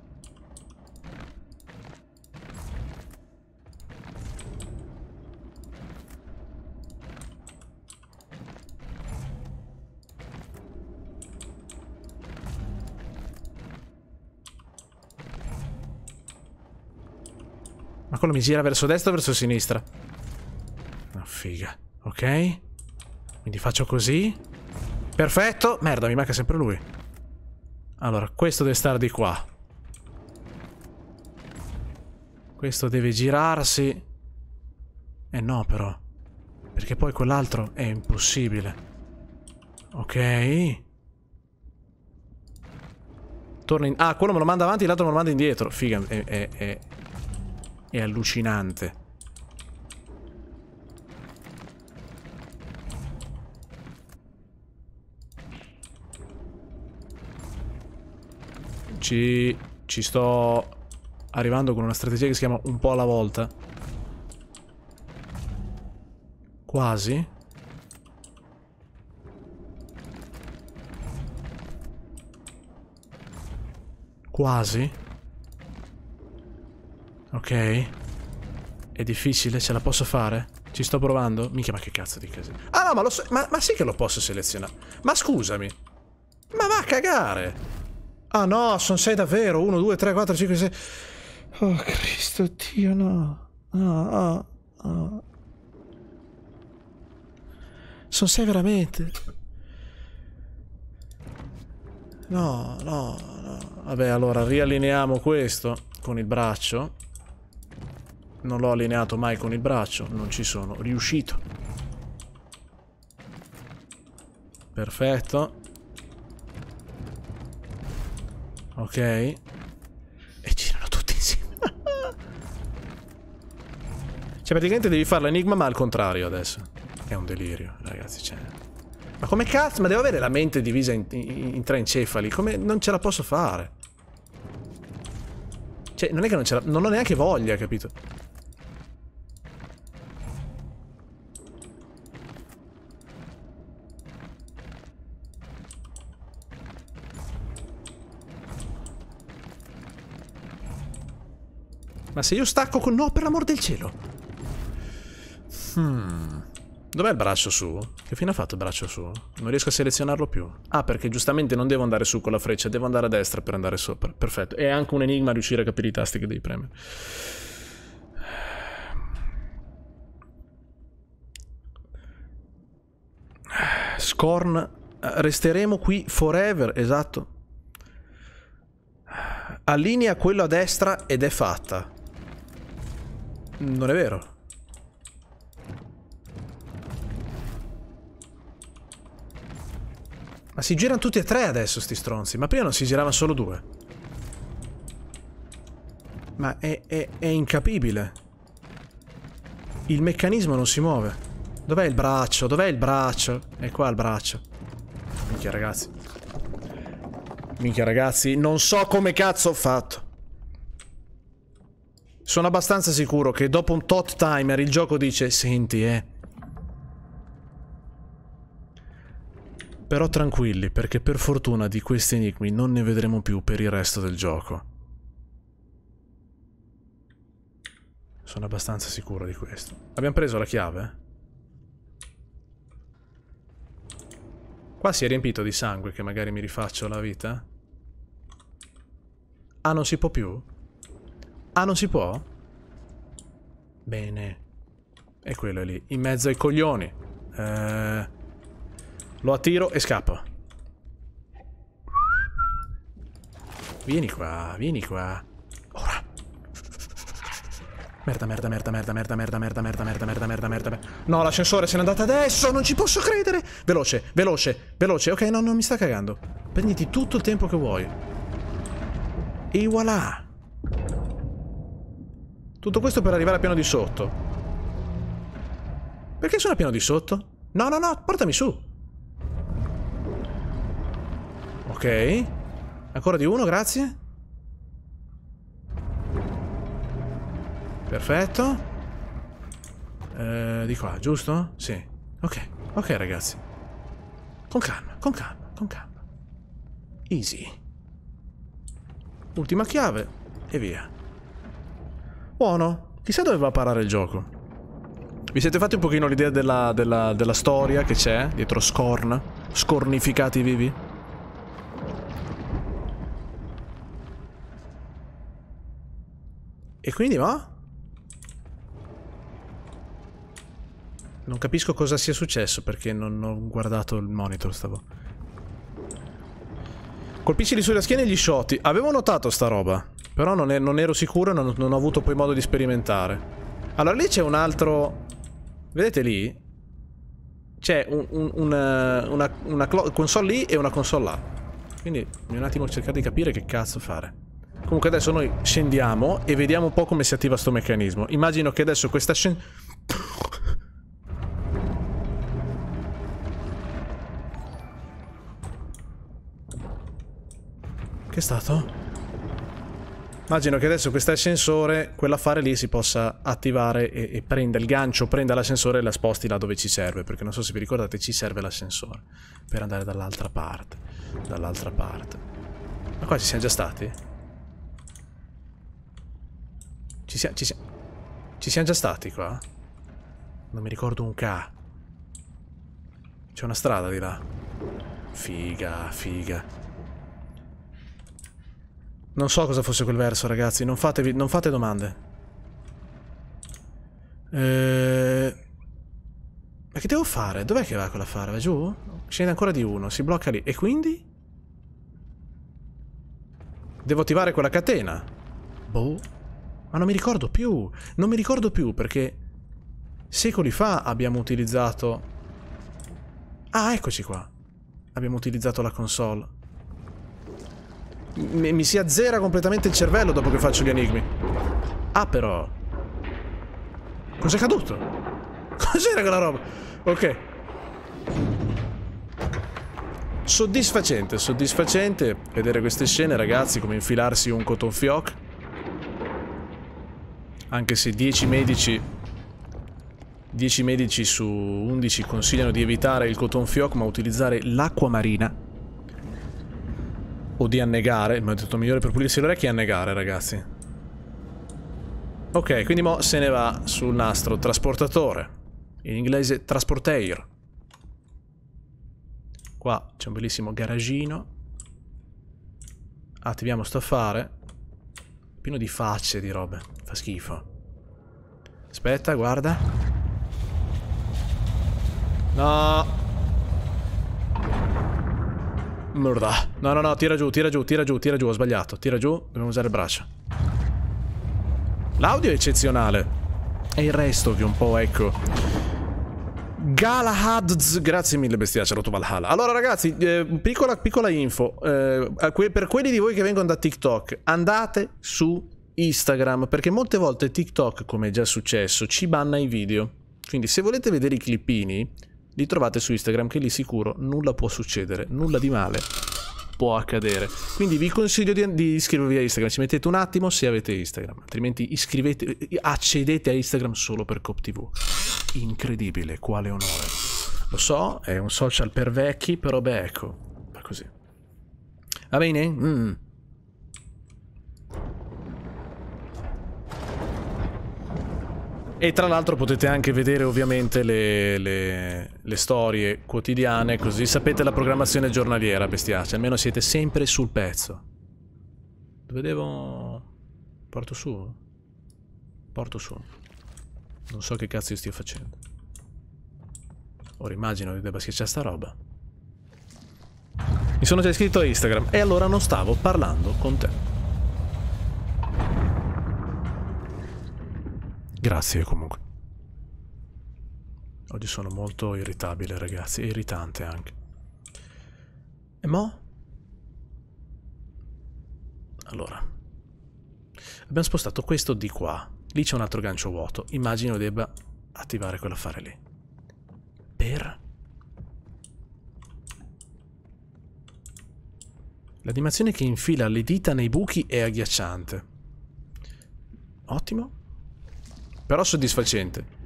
quello mi gira verso destra o verso sinistra? Una ah, figa. Ok. Quindi faccio così. Perfetto. Merda, mi manca sempre lui. Allora, questo deve stare di qua. Questo deve girarsi. Eh no, però. Perché poi quell'altro è impossibile. Ok. Torna in... Ah, quello me lo manda avanti, l'altro me lo manda indietro. Figa, è, è, è, è allucinante. Ci... ci sto arrivando con una strategia che si chiama un po' alla volta. Quasi. Quasi. Ok. È difficile, ce la posso fare? Ci sto provando? Mica, ma che cazzo di casino. Ah no, ma, lo so ma, ma sì che lo posso selezionare. Ma scusami. Ma va a cagare. Ah no, sono sei davvero. 1, 2, 3, 4, 5, 6. Oh Cristo, Dio, no. No, no, no. Sono sei veramente. No, no, no. Vabbè, allora riallineiamo questo con il braccio. Non l'ho allineato mai con il braccio, non ci sono riuscito. Perfetto. Ok. E girano tutti insieme. cioè praticamente devi fare l'enigma ma al contrario adesso. È un delirio, ragazzi, cioè... Ma come cazzo? Ma devo avere la mente divisa in, in, in tre encefali? Come? Non ce la posso fare. Cioè, non è che non ce la... Non ho neanche voglia, capito? Ma se io stacco con... No, per l'amor del cielo! Hmm... Dov'è il braccio su? Che fine ha fatto il braccio su? Non riesco a selezionarlo più. Ah, perché giustamente non devo andare su con la freccia, devo andare a destra per andare sopra. Perfetto. È anche un enigma riuscire a capire i tasti che devi premere. Scorn. Resteremo qui forever, esatto. Allinea quello a destra ed è fatta. Non è vero. Ma si girano tutti e tre adesso, sti stronzi. Ma prima non si giravano solo due. Ma è, è, è incapibile. Il meccanismo non si muove. Dov'è il braccio? Dov'è il braccio? È qua il braccio. Minchia, ragazzi. Minchia, ragazzi, non so come cazzo ho fatto. Sono abbastanza sicuro che dopo un tot timer il gioco dice Senti, eh... Però tranquilli, perché per fortuna di questi enigmi non ne vedremo più per il resto del gioco. Sono abbastanza sicuro di questo. Abbiamo preso la chiave? Qua si è riempito di sangue, che magari mi rifaccio la vita? Ah, non si può più? Ah, non si può? Bene. E quello è lì, in mezzo ai coglioni. Eh, lo attiro e scappo. Vieni qua, vieni qua. Ora. Merda, merda, merda, merda, merda, merda, merda, merda, merda, merda, merda, merda. No, l'ascensore se n'è andato adesso, non ci posso credere. Veloce, veloce, veloce. Ok, no, non mi sta cagando. Prenditi tutto il tempo che vuoi. E voilà. Tutto questo per arrivare al piano di sotto. Perché sono al piano di sotto? No, no, no, portami su. Ok. Ancora di uno, grazie. Perfetto. Eh, di qua, giusto? Sì. Ok, ok ragazzi. Con calma, con calma, con calma. Easy. Ultima chiave e via. Buono. Chissà dove va a parare il gioco. Vi siete fatti un pochino l'idea della, della, della storia che c'è dietro Scorn? Scornificati vivi? E quindi va? Non capisco cosa sia successo perché non ho guardato il monitor, stavo... Colpisci sulla schiena e gli sciotti. Avevo notato sta roba. Però non, è, non ero sicuro e non, non ho avuto poi modo di sperimentare. Allora lì c'è un altro... Vedete lì? C'è un, un, eh, una, una, una console lì e una console là. Quindi un attimo cercare di capire che cazzo fare. Comunque adesso noi scendiamo e vediamo un po' come si attiva sto meccanismo. Immagino che adesso questa scena... Che è stato? Immagino che adesso questo ascensore, quell'affare lì si possa attivare e, e prenda il gancio, prenda l'ascensore e la sposti là dove ci serve, perché non so se vi ricordate ci serve l'ascensore per andare dall'altra parte, dall'altra parte. Ma qua ci siamo già stati? Ci siamo, ci siamo, ci siamo già stati qua? Non mi ricordo un K. C'è una strada di là. Figa, figa. Non so cosa fosse quel verso, ragazzi. Non, fatevi, non fate domande. Eh... Ma che devo fare? Dov'è che va quella fare? Va giù? Scende ancora di uno. Si blocca lì. E quindi? Devo attivare quella catena. Boh. Ma non mi ricordo più. Non mi ricordo più perché... Secoli fa abbiamo utilizzato... Ah, eccoci qua. Abbiamo utilizzato la console mi, mi si azzera completamente il cervello dopo che faccio gli enigmi. Ah, però... Cos'è caduto? Cos'era quella roba? Ok. Soddisfacente, soddisfacente vedere queste scene, ragazzi, come infilarsi un cotton fioc. Anche se 10 medici 10 medici su 11 consigliano di evitare il cotton fioc ma utilizzare l'acqua marina o di annegare. Il metodo migliore per pulirsi le orecchie è annegare, ragazzi. Ok, quindi mo se ne va sul nastro trasportatore. In inglese trasportair. Qua c'è un bellissimo garagino. Attiviamo sto affare. Pieno di facce di robe. Fa schifo. Aspetta, guarda. No. Merda. No, no, no, tira giù, tira giù, tira giù, tira giù, ho sbagliato. Tira giù, dobbiamo usare il braccio. L'audio è eccezionale. E il resto che un po', ecco... Galahadz, grazie mille bestia, saluto Valhalla. Allora ragazzi, eh, piccola, piccola info, eh, per quelli di voi che vengono da TikTok, andate su Instagram, perché molte volte TikTok, come è già successo, ci banna i video. Quindi se volete vedere i clippini, li trovate su Instagram che lì sicuro nulla può succedere, nulla di male può accadere. Quindi vi consiglio di, di, iscrivervi a Instagram, ci mettete un attimo se avete Instagram, altrimenti iscrivete, accedete a Instagram solo per CopTV. Incredibile, quale onore. Lo so, è un social per vecchi, però beh ecco, fa così. Va bene? Mm. E tra l'altro potete anche vedere ovviamente le, le, le, storie quotidiane, così sapete la programmazione giornaliera, bestiace. Almeno siete sempre sul pezzo. Dove devo... Porto su? Porto su. Non so che cazzo io stia facendo. Ora immagino che debba schiacciare sta roba. Mi sono già iscritto a Instagram e allora non stavo parlando con te. Grazie comunque. Oggi sono molto irritabile ragazzi, irritante anche. E mo? Allora. Abbiamo spostato questo di qua. Lì c'è un altro gancio vuoto. Immagino debba attivare quell'affare lì. Per... L'animazione che infila le dita nei buchi è agghiacciante. Ottimo. Però soddisfacente.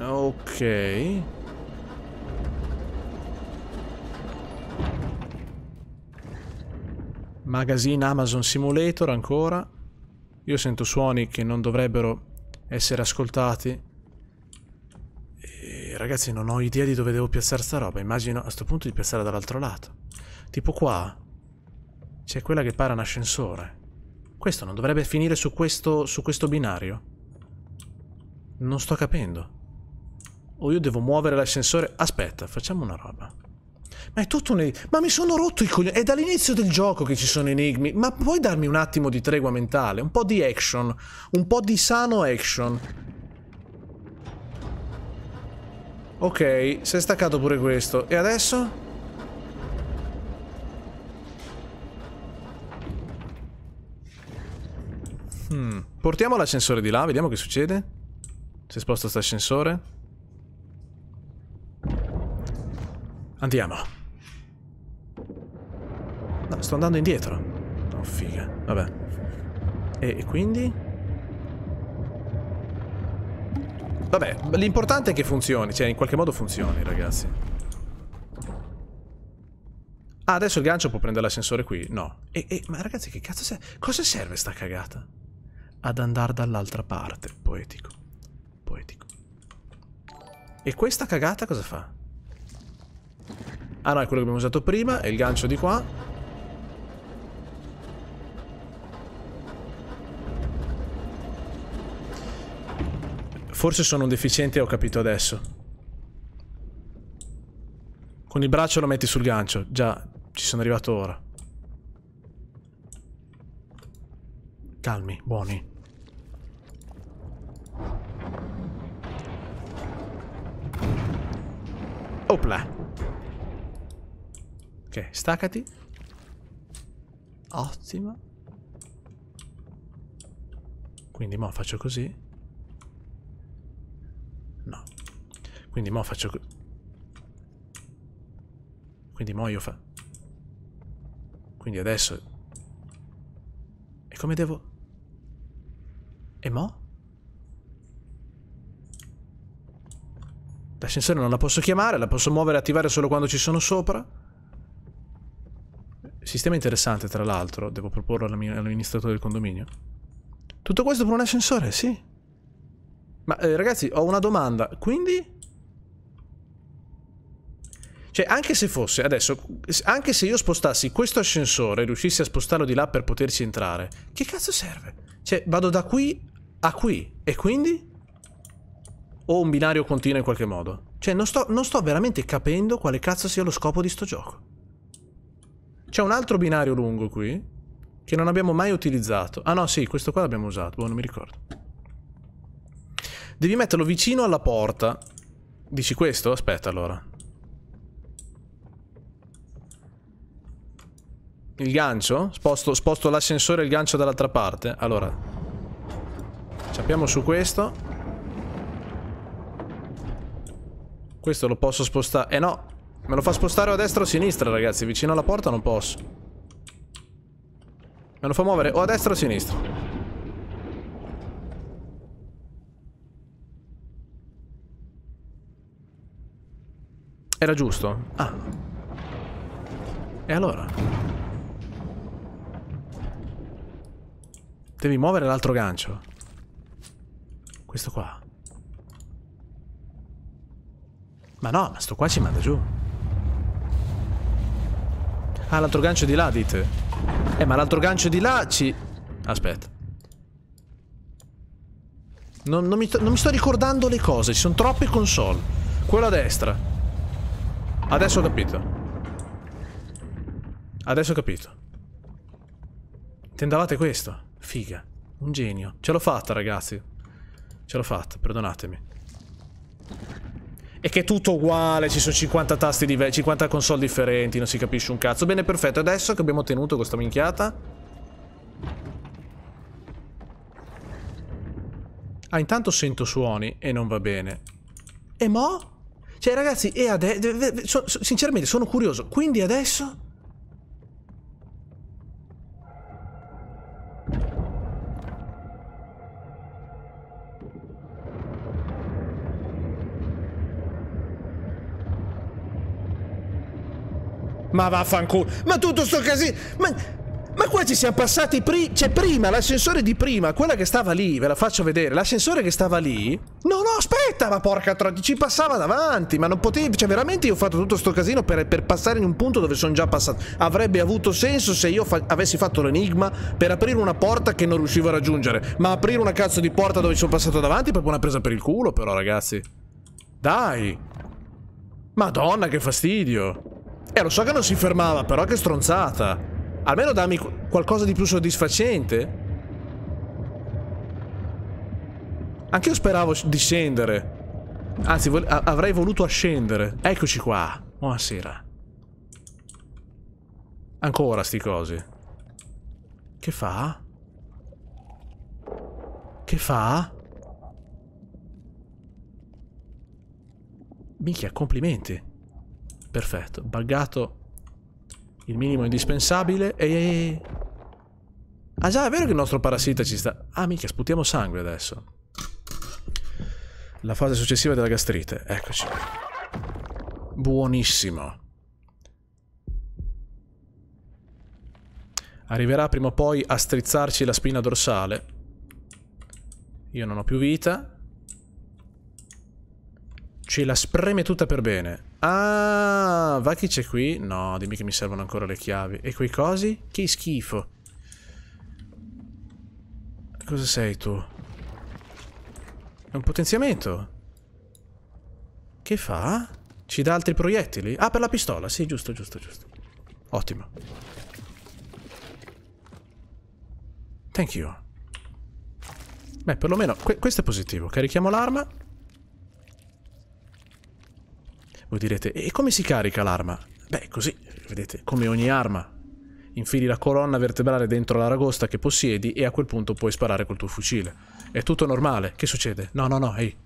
Ok. Magazine Amazon Simulator ancora. Io sento suoni che non dovrebbero essere ascoltati. E, ragazzi, non ho idea di dove devo piazzare sta roba. Immagino a sto punto di piazzare dall'altro lato. Tipo qua. C'è quella che pare un ascensore. Questo non dovrebbe finire su questo, su questo binario. Non sto capendo. O io devo muovere l'ascensore. Aspetta, facciamo una roba. Ma è tutto un... Ma mi sono rotto i coglioni! È dall'inizio del gioco che ci sono enigmi. Ma puoi darmi un attimo di tregua mentale? Un po' di action. Un po' di sano action. Ok, si è staccato pure questo. E adesso? Hmm. Portiamo l'ascensore di là, vediamo che succede. Si sposta questo ascensore. Andiamo. No, sto andando indietro. Oh, figa. Vabbè. E, e quindi? Vabbè, l'importante è che funzioni. Cioè, in qualche modo funzioni, ragazzi. Ah, adesso il gancio può prendere l'ascensore qui. No. E, e, ma ragazzi, che cazzo serve? Cosa serve sta cagata? ad andare dall'altra parte. Poetico. Poetico. E questa cagata cosa fa? Ah no, è quello che abbiamo usato prima, è il gancio di qua. Forse sono un deficiente, ho capito adesso. Con il braccio lo metti sul gancio. Già, ci sono arrivato ora. Calmi, buoni. Opla. Ok, staccati. Ottimo. Quindi mo faccio così. No. Quindi mo faccio così. Quindi mo io fa... Quindi adesso... E come devo... E mo? L'ascensore non la posso chiamare, la posso muovere e attivare solo quando ci sono sopra. Sistema interessante, tra l'altro, devo proporlo all'amministratore del condominio. Tutto questo per un ascensore, sì. Ma eh, ragazzi, ho una domanda, quindi... Cioè, anche se fosse, adesso, anche se io spostassi questo ascensore e riuscissi a spostarlo di là per poterci entrare, che cazzo serve? Cioè, vado da qui a qui, e quindi? o un binario continuo in qualche modo. Cioè, non sto, non sto veramente capendo quale cazzo sia lo scopo di sto gioco. C'è un altro binario lungo qui, che non abbiamo mai utilizzato. Ah no, sì, questo qua l'abbiamo usato, boh, non mi ricordo. Devi metterlo vicino alla porta. Dici questo? Aspetta allora. Il gancio? Sposto, sposto l'ascensore e il gancio dall'altra parte. Allora. Ci appiamo su questo. Questo lo posso spostare. Eh no, me lo fa spostare a destra o a sinistra, ragazzi. Vicino alla porta non posso. Me lo fa muovere o a destra o a sinistra. Era giusto? Ah. E allora? Devi muovere l'altro gancio. Questo qua. Ma no, ma sto qua ci manda giù. Ah, l'altro gancio di là, dite. Eh, ma l'altro gancio di là ci... Aspetta. Non, non, mi, non mi sto ricordando le cose, ci sono troppe console. Quello a destra. Adesso ho capito. Adesso ho capito. Tendavate questo. Figa. Un genio. Ce l'ho fatta, ragazzi. Ce l'ho fatta, perdonatemi. E che è tutto uguale, ci sono 50 tasti diversi, 50 console differenti, non si capisce un cazzo. Bene, perfetto. Adesso che abbiamo ottenuto questa minchiata... Ah, intanto sento suoni e non va bene. E mo'? Cioè, ragazzi, e adesso... Sinceramente, sono curioso. Quindi adesso... Ma vaffanculo. Ma tutto sto casino. Ma, ma qua ci siamo passati. Pri C'è cioè prima l'ascensore di prima, quella che stava lì, ve la faccio vedere. L'ascensore che stava lì. No, no, aspetta, ma porca troia, ci passava davanti. Ma non potevi. Cioè, veramente io ho fatto tutto sto casino per, per passare in un punto dove sono già passato. Avrebbe avuto senso se io fa avessi fatto l'enigma per aprire una porta che non riuscivo a raggiungere. Ma aprire una cazzo di porta dove sono passato davanti è proprio una presa per il culo, però, ragazzi. Dai. Madonna, che fastidio. Eh, lo so che non si fermava, però che stronzata. Almeno dammi qualcosa di più soddisfacente. Anche io speravo di scendere. Anzi, avrei voluto ascendere. Eccoci qua. Buonasera. Ancora sti cosi. Che fa? Che fa? Minchia, complimenti. Perfetto, buggato il minimo indispensabile e... Ah già, è vero che il nostro parassita ci sta... Ah mica, sputiamo sangue adesso. La fase successiva della gastrite, eccoci. Buonissimo. Arriverà prima o poi a strizzarci la spina dorsale. Io non ho più vita. Ce la spreme tutta per bene. Ah, va che c'è qui? No, dimmi che mi servono ancora le chiavi. E quei cosi? Che schifo. Cosa sei tu? È un potenziamento. Che fa? Ci dà altri proiettili? Ah, per la pistola. Sì, giusto, giusto, giusto. Ottimo. Thank you. Beh, perlomeno que questo è positivo. Carichiamo l'arma. Voi direte, e come si carica l'arma? Beh, così, vedete, come ogni arma. Infili la colonna vertebrale dentro l'aragosta che possiedi e a quel punto puoi sparare col tuo fucile. È tutto normale. Che succede? No, no, no, ehi.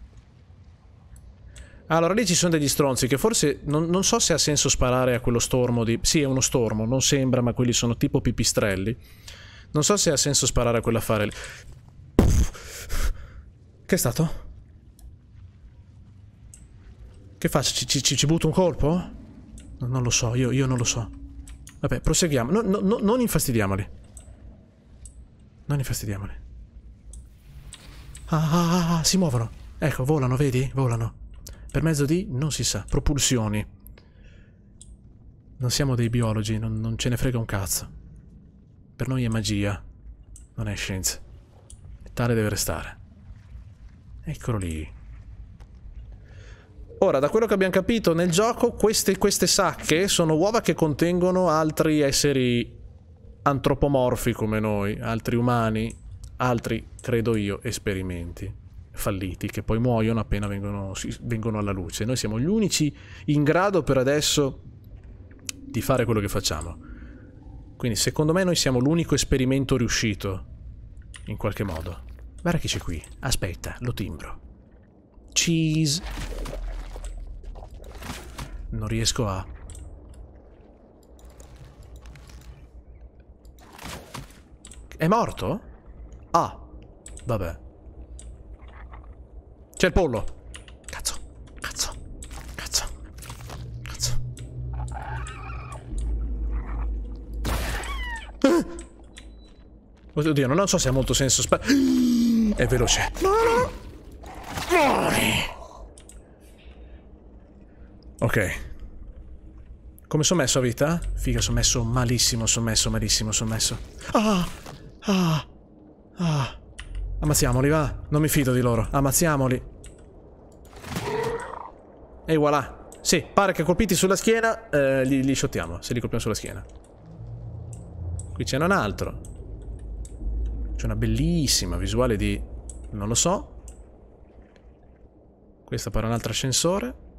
Allora, lì ci sono degli stronzi che forse... Non, non so se ha senso sparare a quello stormo di... Sì, è uno stormo, non sembra, ma quelli sono tipo pipistrelli. Non so se ha senso sparare a quell'affare lì. Che è stato? Che faccio? Ci, ci, ci butto un colpo? No, non lo so, io, io, non lo so. Vabbè, proseguiamo. No, no, non infastidiamoli. Non infastidiamoli. Ah, ah, ah, ah, si muovono. Ecco, volano, vedi? Volano. Per mezzo di, non si sa, propulsioni. Non siamo dei biologi, non, non ce ne frega un cazzo. Per noi è magia, non è scienza. E tale deve restare. Eccolo lì. Ora, da quello che abbiamo capito nel gioco, queste, queste sacche sono uova che contengono altri esseri antropomorfi come noi, altri umani, altri, credo io, esperimenti falliti che poi muoiono appena vengono, vengono alla luce. Noi siamo gli unici in grado per adesso di fare quello che facciamo. Quindi secondo me noi siamo l'unico esperimento riuscito, in qualche modo. Guarda che c'è qui. Aspetta, lo timbro. Cheese. Non riesco a... È morto? Ah, vabbè. C'è il pollo. Cazzo, cazzo, cazzo, cazzo. Ah! Oddio, non so se ha molto senso spa... È veloce. No, no, no. Muori. Ok. Come sono messo a vita? Figa, sono messo malissimo, sono messo malissimo, sono messo. Ah! Ah! Ah! Ammazziamoli, va. Non mi fido di loro. Ammazziamoli. E voilà. Sì, pare che colpiti sulla schiena eh, li, li shottiamo, se li colpiamo sulla schiena. Qui c'è un altro. C'è una bellissima visuale di... non lo so. Questa pare un altro ascensore.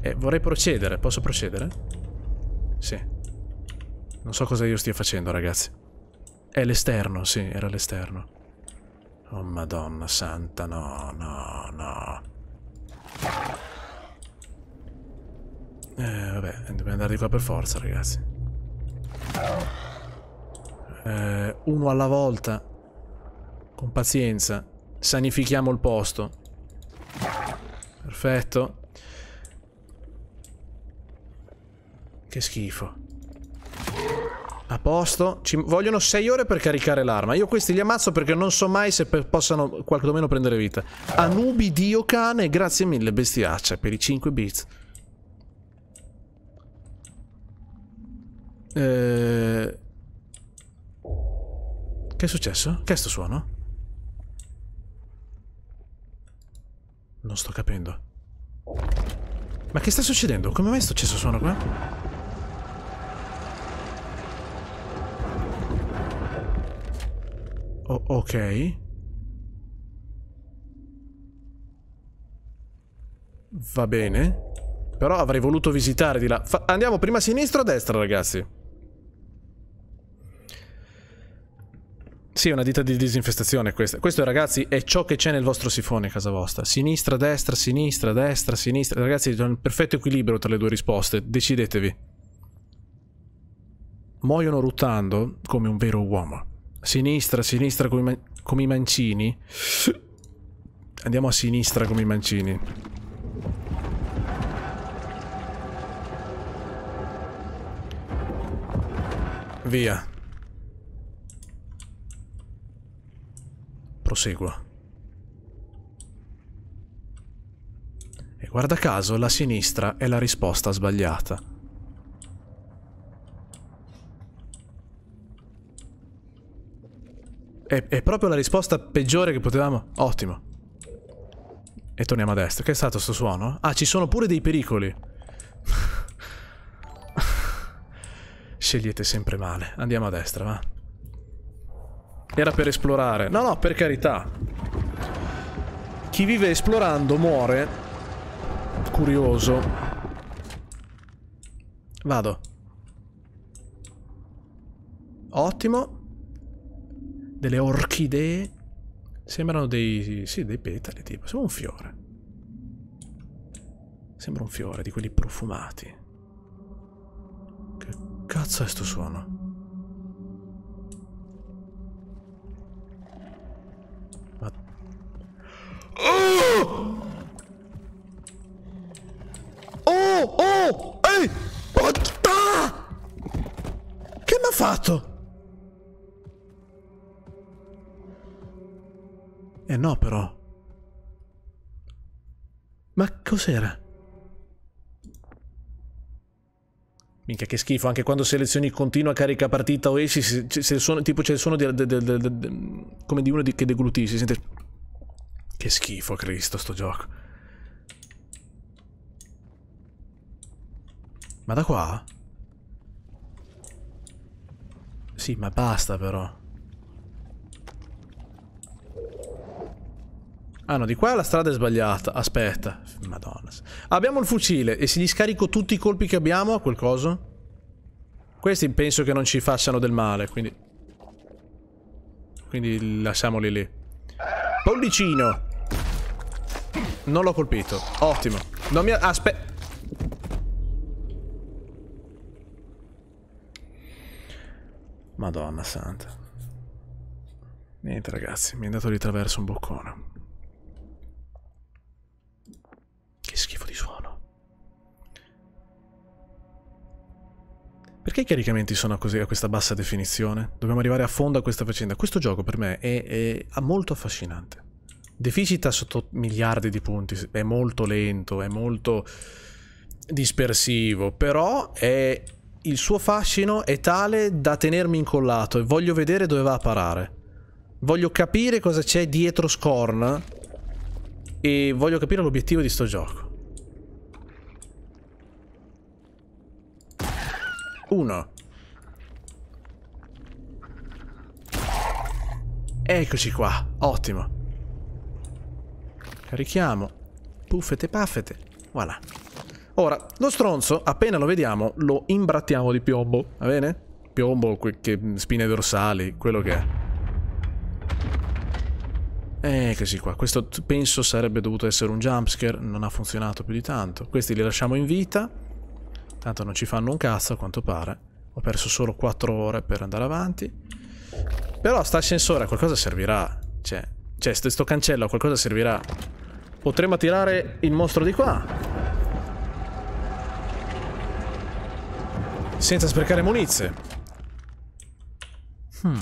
eh, vorrei procedere, posso procedere? Sì. Non so cosa io stia facendo, ragazzi. È l'esterno, sì, era l'esterno. Oh, madonna santa, no, no, no. Eh, vabbè, dobbiamo andare di qua per forza, ragazzi. Eh, uno alla volta. Con pazienza. Sanifichiamo il posto. Perfetto. Che schifo. A posto. Ci vogliono 6 ore per caricare l'arma. Io questi li ammazzo perché non so mai se possano quantomeno prendere vita. Anubi, Dio, cane, grazie mille, bestiaccia, per i 5 bits. Eh, che è successo? Che è sto suono? Non sto capendo. Ma che sta succedendo? Come mai sto acceso suono qua? O ok. Va bene. Però avrei voluto visitare di là. Fa andiamo prima a sinistra o a destra, ragazzi? Sì, è una ditta di disinfestazione questa. Questo, ragazzi, è ciò che c'è nel vostro sifone a casa vostra. Sinistra, destra, sinistra, destra, sinistra. Ragazzi, c'è un perfetto equilibrio tra le due risposte. Decidetevi. Muoiono ruttando come un vero uomo. Sinistra, sinistra come, come i mancini. Andiamo a sinistra come i mancini. Via. Prosegua. E guarda caso, la sinistra è la risposta sbagliata. È, è proprio la risposta peggiore che potevamo... Ottimo. E torniamo a destra. Che è stato sto suono? Ah, ci sono pure dei pericoli. Scegliete sempre male. Andiamo a destra, va. Era per esplorare. No, no, per carità. Chi vive esplorando muore. Curioso. Vado. Ottimo delle orchidee. Sembrano dei, sì, dei petali, tipo. Sembra un fiore. Sembra un fiore, di quelli profumati. Che cazzo è sto suono? Ma... Oh! Oh! Oh! Ehi! What the? Che mi ha fatto? Eh no, però. Ma cos'era? Minchia, che schifo. Anche quando selezioni continua carica partita o oh, esci, eh, se, se sono, tipo c'è il suono di, di, di, come di uno che deglutì, si Sente... Che schifo, Cristo, sto gioco. Ma da qua? Sì, ma basta però. Ah no, di qua la strada è sbagliata. Aspetta. Madonna. Abbiamo il fucile e se gli scarico tutti i colpi che abbiamo a quel coso? Questi penso che non ci facciano del male, quindi... Quindi lasciamoli lì. Pollicino! Non l'ho colpito. Ottimo. Non mi... Aspetta... Madonna santa. Niente ragazzi, mi è andato di traverso un boccone. schifo di suono. Perché i caricamenti sono così, a questa bassa definizione? Dobbiamo arrivare a fondo a questa faccenda. Questo gioco per me è, è molto affascinante. Deficit sotto miliardi di punti, è molto lento, è molto dispersivo, però è, il suo fascino è tale da tenermi incollato e voglio vedere dove va a parare. Voglio capire cosa c'è dietro Scorn e voglio capire l'obiettivo di sto gioco. 1. Eccoci qua, ottimo. Carichiamo. Puffete paffete. Voilà. Ora, lo stronzo, appena lo vediamo, lo imbrattiamo di piombo, va bene? Piombo, spine dorsali, quello che è. Eccoci qua. Questo penso sarebbe dovuto essere un jumpscare, non ha funzionato più di tanto. Questi li lasciamo in vita. Tanto non ci fanno un cazzo a quanto pare. Ho perso solo 4 ore per andare avanti. Però sta ascensore a qualcosa servirà. Cioè, cioè sto, sto cancello a qualcosa servirà. Potremmo attirare il mostro di qua. Senza sprecare munizie. Hmm.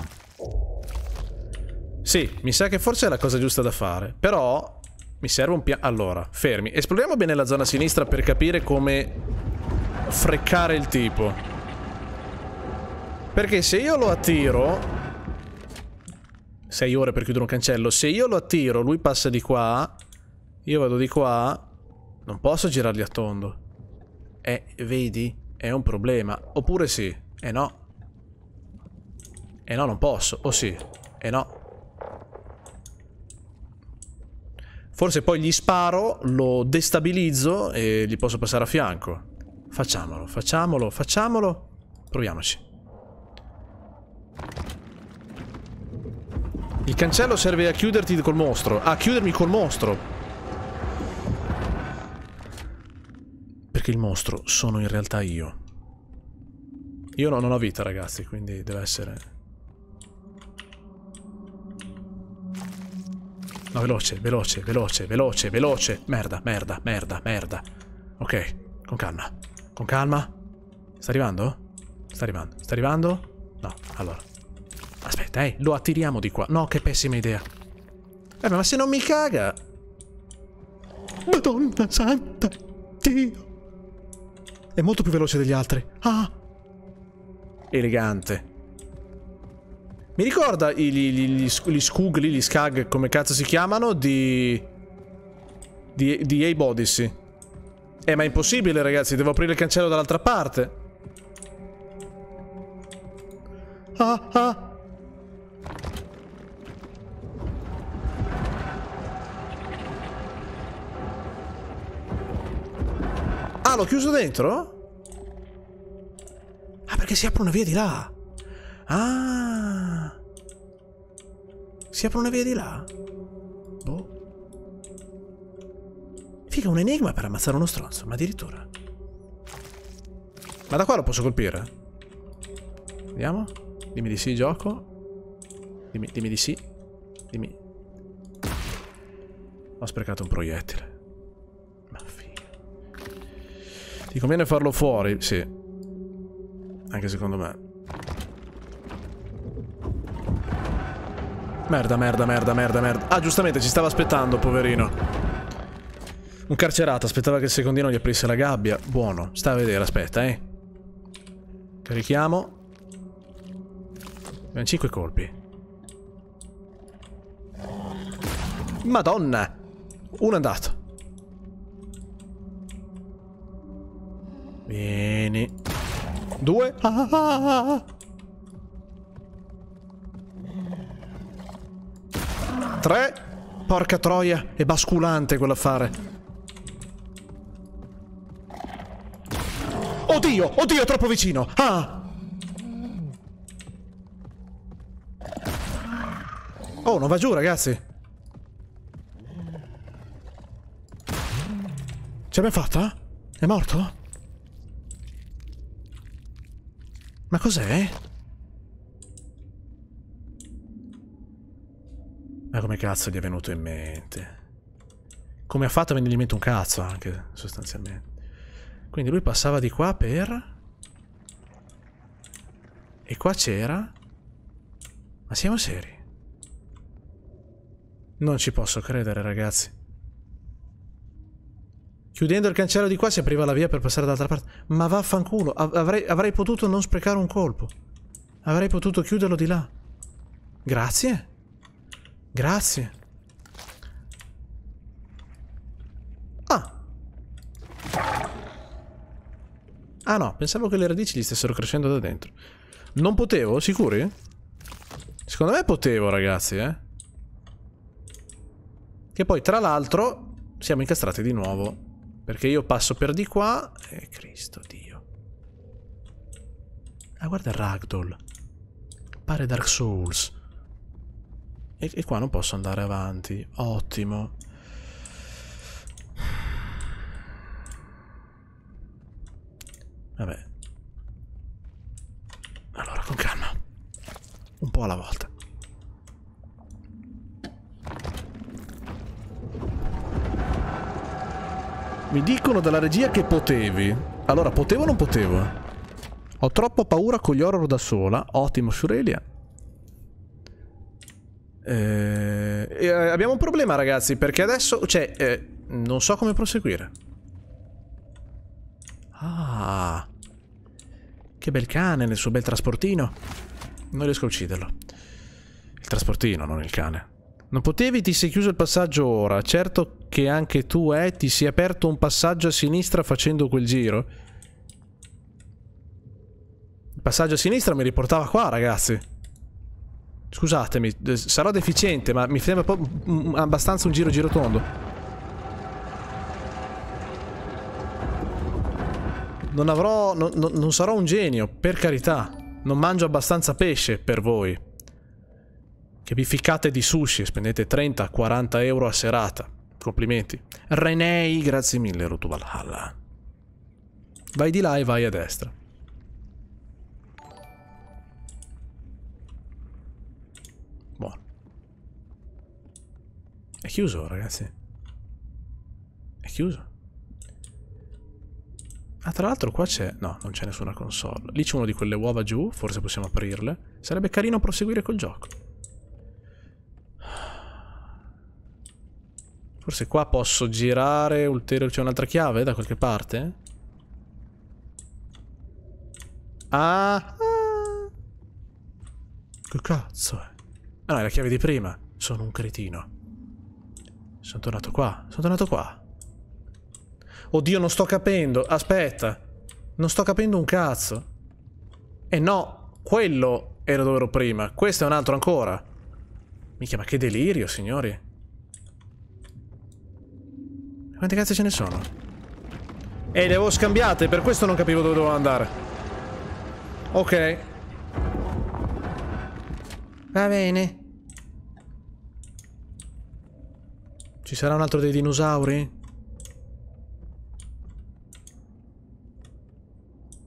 Sì, mi sa che forse è la cosa giusta da fare. Però mi serve un piano... Allora, fermi. Esploriamo bene la zona sinistra per capire come freccare il tipo. Perché se io lo attiro... 6 ore per chiudere un cancello. Se io lo attiro, lui passa di qua. Io vado di qua. Non posso girargli a tondo. Eh, vedi? È un problema. Oppure sì. Eh no. Eh no, non posso. O sì. Eh no. Forse poi gli sparo, lo destabilizzo e gli posso passare a fianco. Facciamolo, facciamolo, facciamolo. Proviamoci. Il cancello serve a chiuderti col mostro. A chiudermi col mostro. Perché il mostro sono in realtà io. Io no, non ho vita, ragazzi, quindi deve essere... No, veloce, veloce, veloce, veloce, veloce. Merda, merda, merda, merda. Ok, con calma. Con calma. Sta arrivando? Sta arrivando. Sta arrivando? No, allora. Aspetta, eh, lo attiriamo di qua. No, che pessima idea. Eh, ma se non mi caga... Madonna santa! Dio! È molto più veloce degli altri. Ah! Elegante. Mi ricorda i, gli, gli, gli scug, gli scag, come cazzo si chiamano, di... Di, di A-Bodisi. Eh, ma è impossibile, ragazzi. Devo aprire il cancello dall'altra parte. Ah, ah. Ah, l'ho chiuso dentro? Ah, perché si apre una via di là. Ah. Si apre una via di là? Boh. Figa, un enigma per ammazzare uno stronzo, ma addirittura. Ma da qua lo posso colpire? Vediamo. Dimmi di sì, gioco. Dimmi, dimmi di sì. Dimmi. Ho sprecato un proiettile. Ma figa. Ti conviene farlo fuori? Sì. Anche secondo me. Merda, merda, merda, merda, merda. Ah, giustamente, ci stava aspettando, poverino. Un carcerato, aspettava che il secondino gli aprisse la gabbia. Buono, sta a vedere, aspetta, eh. Carichiamo. Abbiamo 5 colpi. Madonna! Uno è andato. Vieni. Due. Ah, ah, ah. ah, ah. Tre. Porca troia, è basculante quell'affare. Oddio! Oddio, è troppo vicino! Ah! Oh, non va giù, ragazzi! Ce l'abbiamo fatta? È morto? Ma cos'è? Ma come cazzo gli è venuto in mente? Come ha fatto a venire in mente un cazzo, anche, sostanzialmente. Quindi lui passava di qua per... E qua c'era... Ma siamo seri? Non ci posso credere, ragazzi. Chiudendo il cancello di qua si apriva la via per passare dall'altra parte. Ma vaffanculo, avrei, avrei potuto non sprecare un colpo. Avrei potuto chiuderlo di là. Grazie. Grazie. Ah no, pensavo che le radici gli stessero crescendo da dentro. Non potevo? Sicuri? Secondo me potevo, ragazzi, eh. Che poi, tra l'altro, siamo incastrati di nuovo. Perché io passo per di qua... E eh, Cristo Dio. Ah, guarda il ragdoll. Pare Dark Souls. E, e qua non posso andare avanti. Ottimo. Vabbè. Allora, con calma. Un po' alla volta. Mi dicono dalla regia che potevi. Allora, potevo o non potevo? Ho troppo paura con gli horror da sola. Ottimo, Shurelia. Eh, eh, abbiamo un problema, ragazzi, perché adesso... Cioè, eh, non so come proseguire. Ah! Che bel cane nel suo bel trasportino. Non riesco a ucciderlo. Il trasportino, non il cane. Non potevi, ti sei chiuso il passaggio ora. Certo che anche tu, eh, ti sei aperto un passaggio a sinistra facendo quel giro. Il passaggio a sinistra mi riportava qua, ragazzi. Scusatemi, eh, sarò deficiente, ma mi sembra abbastanza un giro girotondo. tondo. Non avrò... No, non sarò un genio, per carità. Non mangio abbastanza pesce per voi. Che vi ficcate di sushi e spendete 30-40 euro a serata. Complimenti. Renei, grazie mille, Rutubalhalla. Vai di là e vai a destra. Buono. È chiuso, ragazzi. È chiuso. Ah, tra l'altro qua c'è... No, non c'è nessuna console. Lì c'è uno di quelle uova giù, forse possiamo aprirle. Sarebbe carino proseguire col gioco. Forse qua posso girare ulteriormente... C'è un'altra chiave da qualche parte? Ah! ah. Che cazzo è? Ah no, è la chiave di prima. Sono un cretino. Sono tornato qua. Sono tornato qua. Oddio, non sto capendo. Aspetta. Non sto capendo un cazzo. E eh no, quello era dove ero prima. Questo è un altro ancora. Mica, ma che delirio, signori. Quante cazzo ce ne sono? E le avevo scambiate, per questo non capivo dove dovevo andare. Ok. Va bene. Ci sarà un altro dei dinosauri?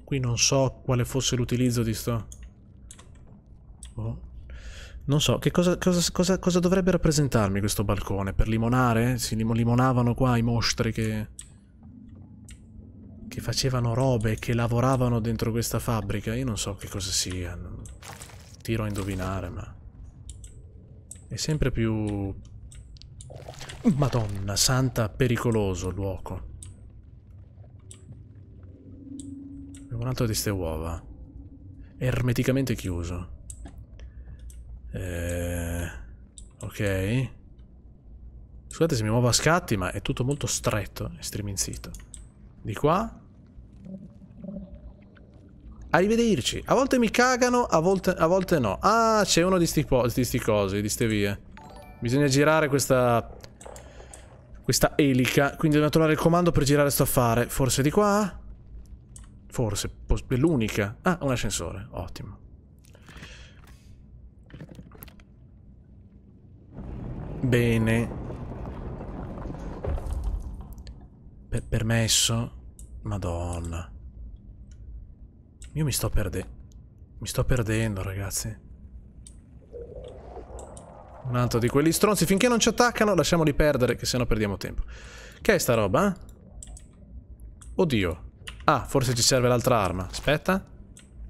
Qui non so quale fosse l'utilizzo di sto... Oh. Non so, che cosa, cosa, cosa, cosa, dovrebbe rappresentarmi questo balcone? Per limonare? Si lim limonavano qua i mostri che... Che facevano robe, che lavoravano dentro questa fabbrica? Io non so che cosa sia. Tiro a indovinare, ma... È sempre più... Madonna santa, pericoloso il luogo. un altro di ste uova. Ermeticamente chiuso. Eh, ok. Scusate se mi muovo a scatti, ma è tutto molto stretto e striminzito. Di qua. Arrivederci. A volte mi cagano, a volte, a volte no. Ah, c'è uno di sti, di sti cose, di ste vie. Bisogna girare questa... Questa elica. Quindi dobbiamo trovare il comando per girare sto affare. Forse di qua? Forse, è l'unica. Ah, un ascensore, ottimo. Bene. Per permesso. Madonna. Io mi sto perdendo. Mi sto perdendo, ragazzi. Un altro di quelli stronzi. Finché non ci attaccano, lasciamoli perdere, che sennò perdiamo tempo. Che è sta roba? Eh? Oddio. Ah, forse ci serve l'altra arma. Aspetta.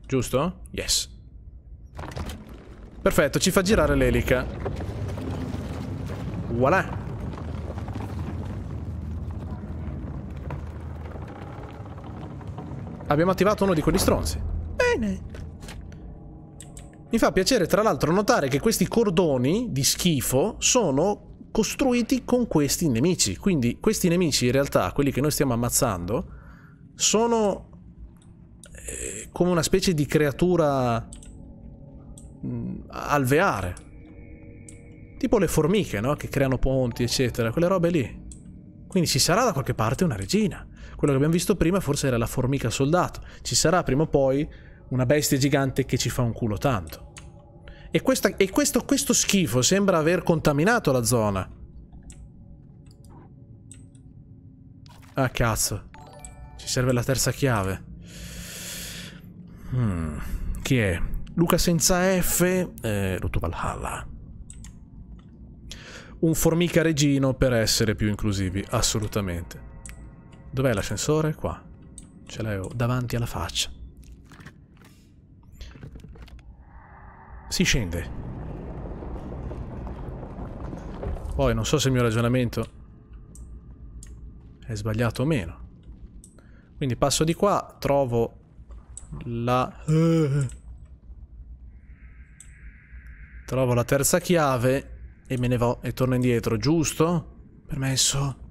Giusto? Yes. Perfetto, ci fa girare l'elica. Voilà. Abbiamo attivato uno di quegli stronzi. Bene. Mi fa piacere tra l'altro notare che questi cordoni di schifo sono costruiti con questi nemici. Quindi questi nemici in realtà, quelli che noi stiamo ammazzando, sono eh, come una specie di creatura mm, alveare. Tipo le formiche, no? Che creano ponti, eccetera. Quelle robe lì. Quindi ci sarà da qualche parte una regina. Quello che abbiamo visto prima forse era la formica soldato. Ci sarà prima o poi una bestia gigante che ci fa un culo tanto. E, questa, e questo, questo schifo sembra aver contaminato la zona. Ah, cazzo serve la terza chiave. Hmm. Chi è? Luca senza F, eh, Ruto Valhalla. Un formica regino per essere più inclusivi, assolutamente. Dov'è l'ascensore? Qua. Ce l'ho davanti alla faccia. Si scende. Poi non so se il mio ragionamento è sbagliato o meno. Quindi passo di qua, trovo la... Trovo la terza chiave e me ne vo e torno indietro, giusto? Permesso?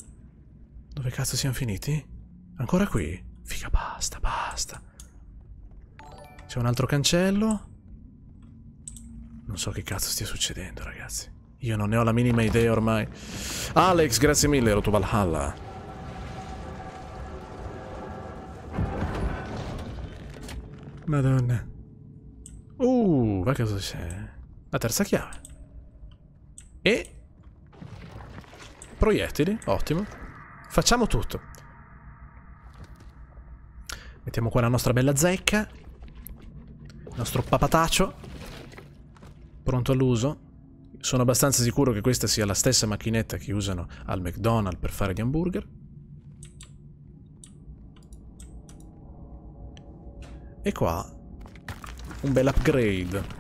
Dove cazzo siamo finiti? Ancora qui? Figa, basta, basta. C'è un altro cancello. Non so che cazzo stia succedendo, ragazzi. Io non ne ho la minima idea ormai. Alex, grazie mille, Rotovalhalla. Madonna. Uh, ma cosa c'è? La terza chiave. E... Proiettili, ottimo. Facciamo tutto. Mettiamo qua la nostra bella zecca. Il nostro papataccio. Pronto all'uso. Sono abbastanza sicuro che questa sia la stessa macchinetta che usano al McDonald's per fare gli hamburger. E qua un bel upgrade.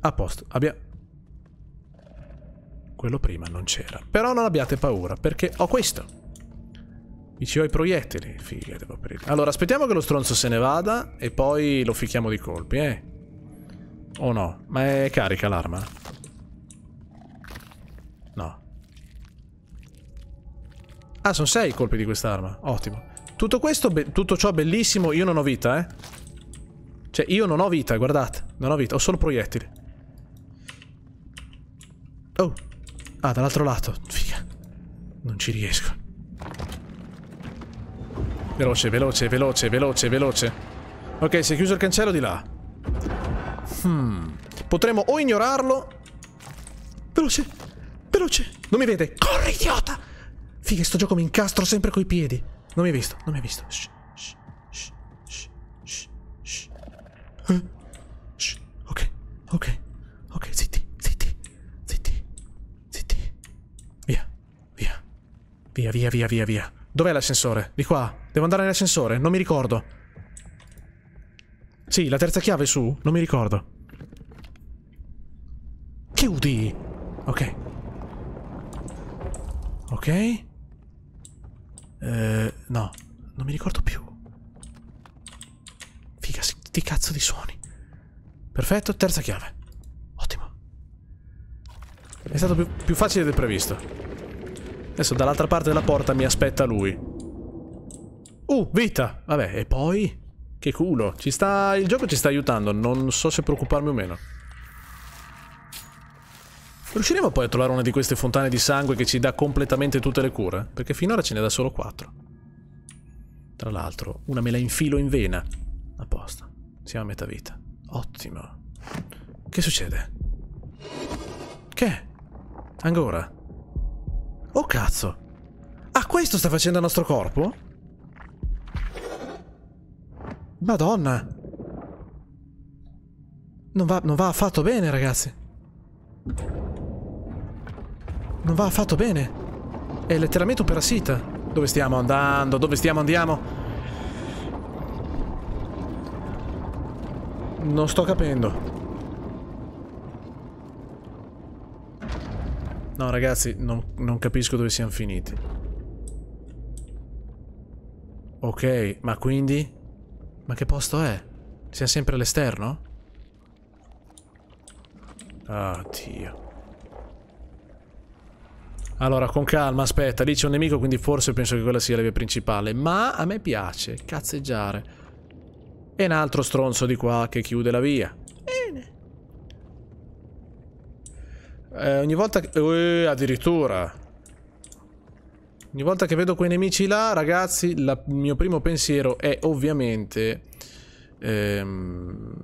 A posto, abbiamo... Quello prima non c'era. Però non abbiate paura, perché ho questo. Mi ci ho i proiettili. Figa, devo aprire. Allora, aspettiamo che lo stronzo se ne vada e poi lo fichiamo di colpi, eh. O no? Ma è carica l'arma? No. Ah, sono sei colpi di quest'arma. Ottimo. Tutto questo, tutto ciò bellissimo, io non ho vita, eh. Cioè, io non ho vita, guardate. Non ho vita, ho solo proiettili. Oh. Ah, dall'altro lato. Figa. Non ci riesco. Veloce, veloce, veloce, veloce, veloce. Ok, si è chiuso il cancello di là. Hmm. Potremmo o ignorarlo... Veloce, veloce. Non mi vede. Corri, idiota! Figa, sto gioco mi incastro sempre coi piedi. Non mi hai visto, non mi hai visto. Shh, shh, shh, shh, shh, Eh? shh. Ok, ok, ok, zitti, zitti, zitti, zitti. Via, via, via, via, via, via, via. Dov'è l'ascensore? Di qua. Devo andare nell'ascensore, non mi ricordo. Sì, la terza chiave su? Non mi ricordo. Chiudi! Ok. Ok. Eh, no, non mi ricordo più. Figa, sti cazzo di suoni. Perfetto, terza chiave. Ottimo. È stato più, più facile del previsto. Adesso dall'altra parte della porta mi aspetta lui. Uh, vita! Vabbè, e poi? Che culo. Ci sta... Il gioco ci sta aiutando. Non so se preoccuparmi o meno. Riusciremo poi a trovare una di queste fontane di sangue che ci dà completamente tutte le cure? Perché finora ce ne dà solo 4. Tra l'altro, una me la infilo in vena. Apposta. Siamo a metà vita. Ottimo. Che succede? Che? Ancora? Oh cazzo! Ah, questo sta facendo il nostro corpo? Madonna! Non va, non va affatto bene, ragazzi. Non va affatto bene. È letteralmente un parassita. Dove stiamo andando? Dove stiamo andiamo? Non sto capendo. No, ragazzi, non, non capisco dove siamo finiti. Ok, ma quindi? Ma che posto è? Siamo sempre all'esterno? Ah, oh, Dio. Allora, con calma, aspetta, lì c'è un nemico, quindi forse penso che quella sia la via principale. Ma a me piace cazzeggiare. E un altro stronzo di qua che chiude la via. Bene. Eh, ogni volta che... Eh, addirittura. Ogni volta che vedo quei nemici là, ragazzi, il mio primo pensiero è ovviamente... Ehm,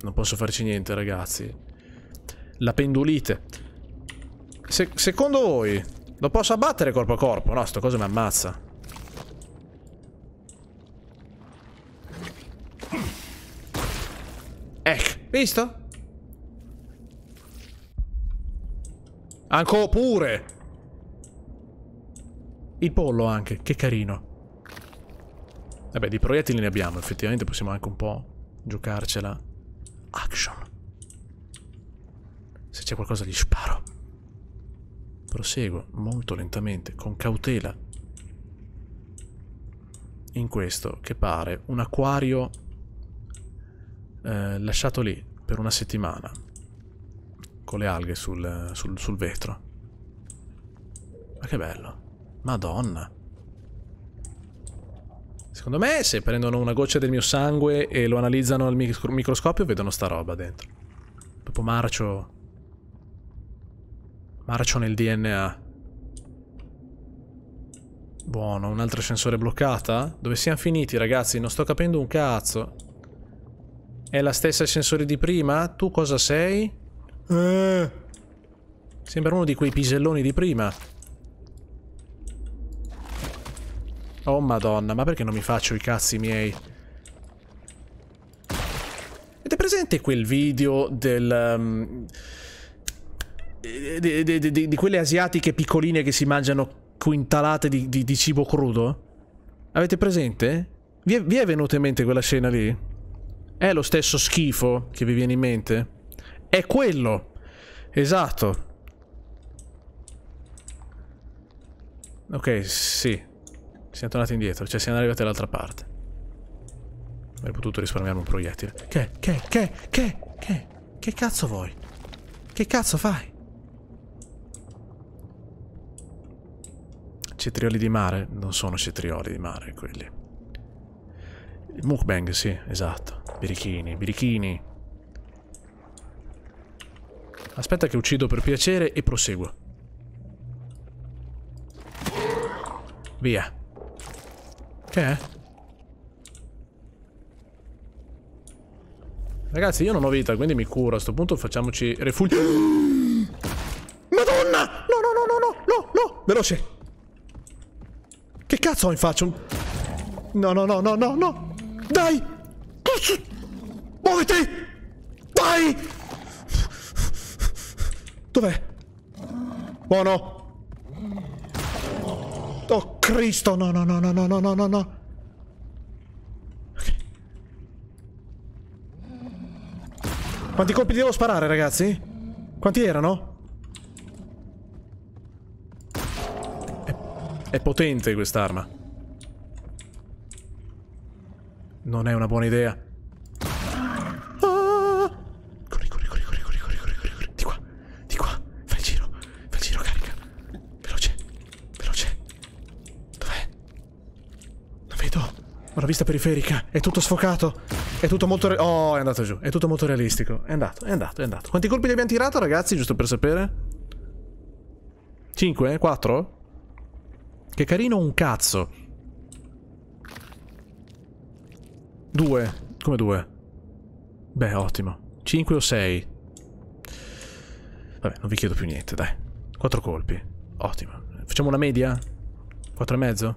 non posso farci niente, ragazzi. La pendolite. Se secondo voi lo posso abbattere corpo a corpo? No, sto cosa mi ammazza. Ecco, visto? Ancora pure! Il pollo anche, che carino. Vabbè, di proiettili ne abbiamo, effettivamente possiamo anche un po' giocarcela. Action. Se c'è qualcosa gli sparo proseguo molto lentamente, con cautela, in questo che pare un acquario eh, lasciato lì per una settimana, con le alghe sul, sul, sul vetro. Ma che bello. Madonna. Secondo me se prendono una goccia del mio sangue e lo analizzano al microscopio vedono sta roba dentro. Proprio marcio Marcio nel DNA. Buono, un altro sensore bloccata? Dove siamo finiti, ragazzi? Non sto capendo un cazzo. È la stessa sensore di prima? Tu cosa sei? Eh. Sembra uno di quei piselloni di prima. Oh madonna, ma perché non mi faccio i cazzi miei? Ed è presente quel video del... Um di, di, di, di, quelle asiatiche piccoline che si mangiano quintalate di, cibo crudo? Avete presente? Vi è, vi è venuta in mente quella scena lì? È lo stesso schifo che vi viene in mente? È quello! Esatto. Ok, sì. Siamo tornati indietro, cioè siamo arrivati all'altra parte. Avrei potuto risparmiare un proiettile. Che, che, che, che, che, che cazzo vuoi? Che cazzo fai? Cetrioli di mare? Non sono cetrioli di mare quelli. Il mukbang, sì, esatto. Birichini, birichini. Aspetta che uccido per piacere e proseguo. Via. Che è? Ragazzi, io non ho vita, quindi mi curo. A sto punto facciamoci refugio. Madonna! No, no, no, no, no, no, no! Veloce! cazzo ho in faccia? No, no, no, no, no, no! Dai! Muoviti! Dai! Dov'è? Buono! Oh, Cristo! No, no, no, no, no, no, no, no, no! Quanti colpi devo sparare, ragazzi? Quanti erano? È potente quest'arma. Non è una buona idea. Ah! Corri, corri, corri, corri, corri, corri, Di qua, di qua. Fai il giro, fai il giro, carica. Veloce, veloce. Dov'è? Non vedo. Ho la vista periferica. È tutto sfocato. È tutto molto... oh, è andato giù. È tutto molto realistico. È andato, è andato, è andato. Quanti colpi gli abbiamo tirato, ragazzi, giusto per sapere? 5? 4? Eh? Che carino un cazzo. Due. Come due? Beh, ottimo. Cinque o sei. Vabbè, non vi chiedo più niente, dai. Quattro colpi. Ottimo. Facciamo una media? Quattro e mezzo?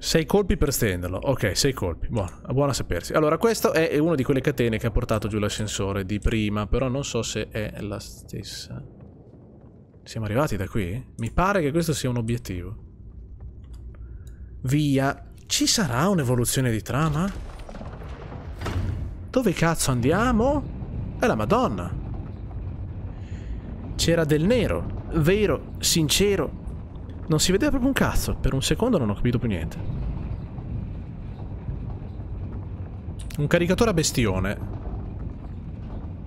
Sei colpi per stenderlo. Ok, sei colpi. Buono, buono a sapersi. Allora, questo è una di quelle catene che ha portato giù l'ascensore di prima, però non so se è la stessa. Siamo arrivati da qui? Mi pare che questo sia un obiettivo. Via. Ci sarà un'evoluzione di trama? Dove cazzo andiamo? È la madonna. C'era del nero. Vero, sincero. Non si vedeva proprio un cazzo. Per un secondo non ho capito più niente. Un caricatore a bestione.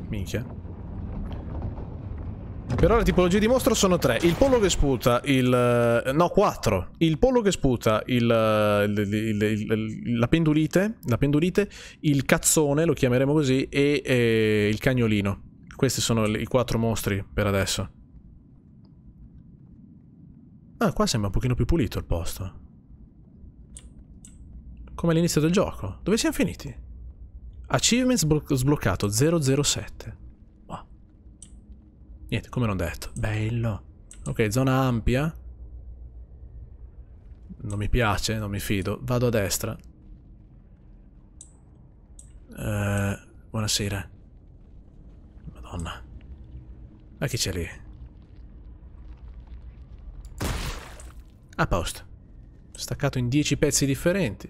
Minchia. Però le tipologie di mostro sono tre. Il pollo che sputa, il... Eh, no, quattro. Il pollo che sputa, eh, il... il, il la, pendulite, la pendulite, il cazzone, lo chiameremo così, e, e il cagnolino. Questi sono i quattro mostri per adesso. Ah, qua sembra un pochino più pulito il posto. Come all'inizio del gioco. Dove siamo finiti? Achievements sbloccato 007. Niente, come non detto. Bello. Ok, zona ampia. Non mi piace, non mi fido. Vado a destra. Uh, buonasera. Madonna. Ma chi c'è lì? A posto. Staccato in dieci pezzi differenti.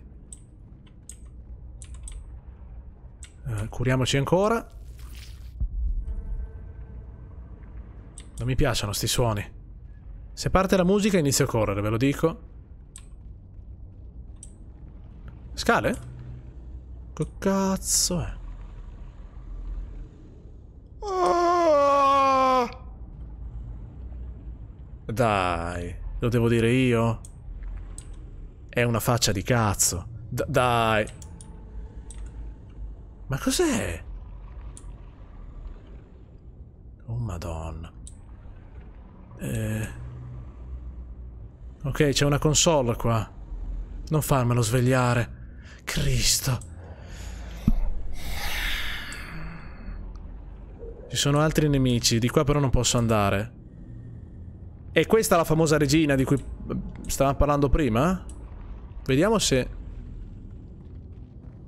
Uh, curiamoci ancora. Non mi piacciono sti suoni. Se parte la musica inizio a correre, ve lo dico. Scale? Che cazzo è? Ah! Dai, lo devo dire io? È una faccia di cazzo. D dai. Ma cos'è? Oh madonna. Eh... Ok, c'è una console qua. Non farmelo svegliare. Cristo. Ci sono altri nemici, di qua però non posso andare. E questa è la famosa regina di cui stavamo parlando prima? Vediamo se...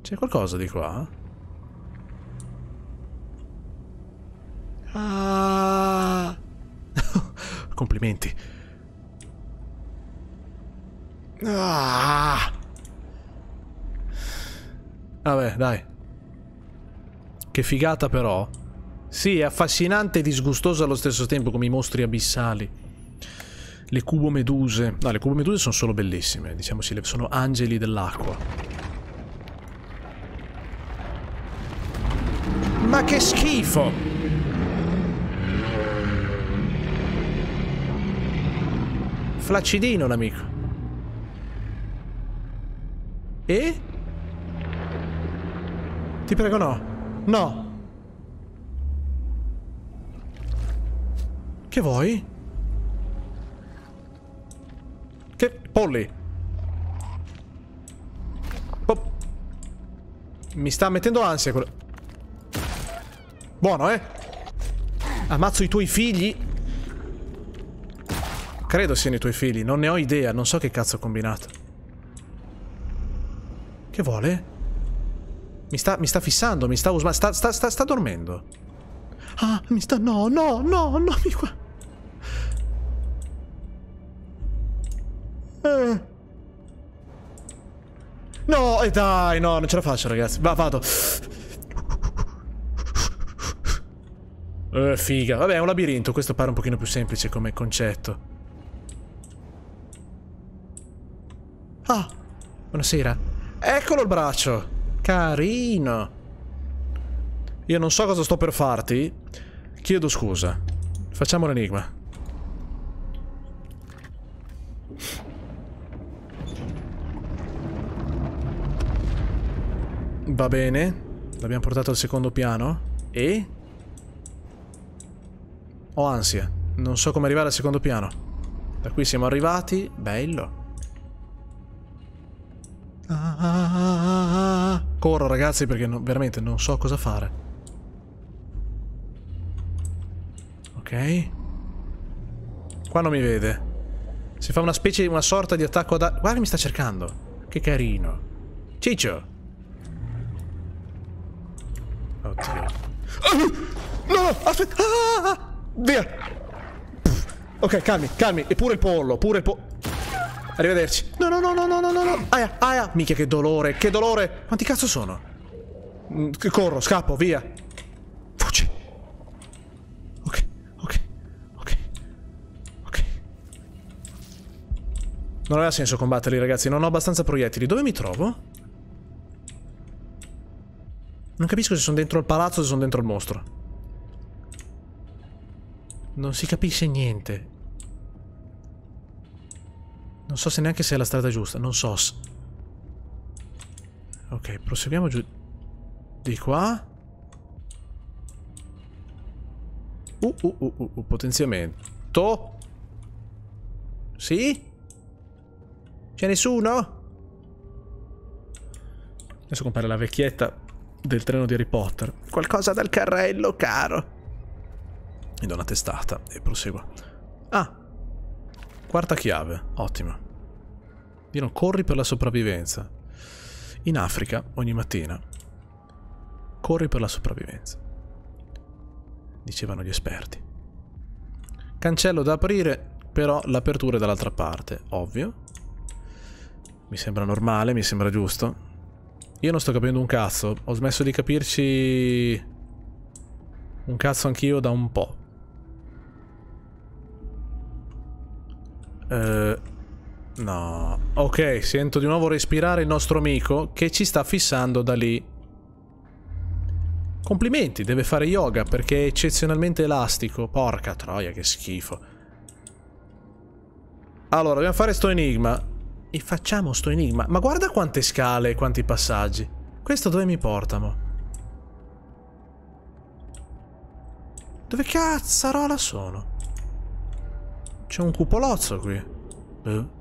C'è qualcosa di qua? Ah, Complimenti. Ah! Vabbè, dai. Che figata però. Sì, è affascinante e disgustoso allo stesso tempo come i mostri abissali. Le cubo meduse. No, le cubo meduse sono solo bellissime, Diciamo sì, sono angeli dell'acqua. Ma che schifo! flaccidino l'amico. E? Ti prego no. No. Che vuoi? Che... polli Oh. Mi sta mettendo ansia quello... Buono, eh? Ammazzo i tuoi figli. Credo siano i tuoi figli, non ne ho idea, non so che cazzo ho combinato. Che vuole? Mi sta, mi sta fissando, mi sta usando, sta, sta, sta, sta dormendo. Ah, mi sta, no, no, no, no, mi guarda. Eh. No, e eh dai, no, non ce la faccio, ragazzi. Va, vado. Eh, figa. Vabbè, è un labirinto, questo pare un pochino più semplice come concetto. Ah, buonasera. Eccolo il braccio. Carino. Io non so cosa sto per farti. Chiedo scusa. Facciamo l'enigma. Va bene. L'abbiamo portato al secondo piano. E? Ho ansia. Non so come arrivare al secondo piano. Da qui siamo arrivati. Bello corro ragazzi perché no, veramente non so cosa fare. Ok. Qua non mi vede. Si fa una specie, una sorta di attacco da... Guarda mi sta cercando. Che carino. Ciccio. Oddio. Oh, no, aspetta. Ah, via. Pff. Ok, calmi, calmi. E pure il pollo, pure il pollo. Arrivederci. No, no, no, no, no, no, no. Aia, aia. Mica che dolore, che dolore. Quanti cazzo sono? Mm, corro, scappo, via. Fuggi. Ok, ok, ok, ok. Non aveva senso combatterli, ragazzi. Non ho abbastanza proiettili. Dove mi trovo? Non capisco se sono dentro il palazzo o se sono dentro il mostro. Non si capisce niente. Non so se neanche se è la strada giusta, non so. Ok, proseguiamo giù di qua. Uh, uh, uh, uh, uh potenziamento. Sì? C'è nessuno? Adesso compare la vecchietta del treno di Harry Potter. Qualcosa dal carrello, caro. Mi do una testata e proseguo. Ah, quarta chiave, Ottimo. Dino, corri per la sopravvivenza. In Africa, ogni mattina, corri per la sopravvivenza. Dicevano gli esperti. Cancello da aprire, però l'apertura è dall'altra parte, ovvio. Mi sembra normale, mi sembra giusto. Io non sto capendo un cazzo. Ho smesso di capirci... Un cazzo anch'io da un po'. Eh... No. Ok, sento di nuovo respirare il nostro amico che ci sta fissando da lì. Complimenti, deve fare yoga perché è eccezionalmente elastico. Porca troia, che schifo. Allora, dobbiamo fare sto enigma. E facciamo sto enigma. Ma guarda quante scale e quanti passaggi. Questo dove mi portano? Dove cazzarola sono? C'è un cupolozzo qui. Eh?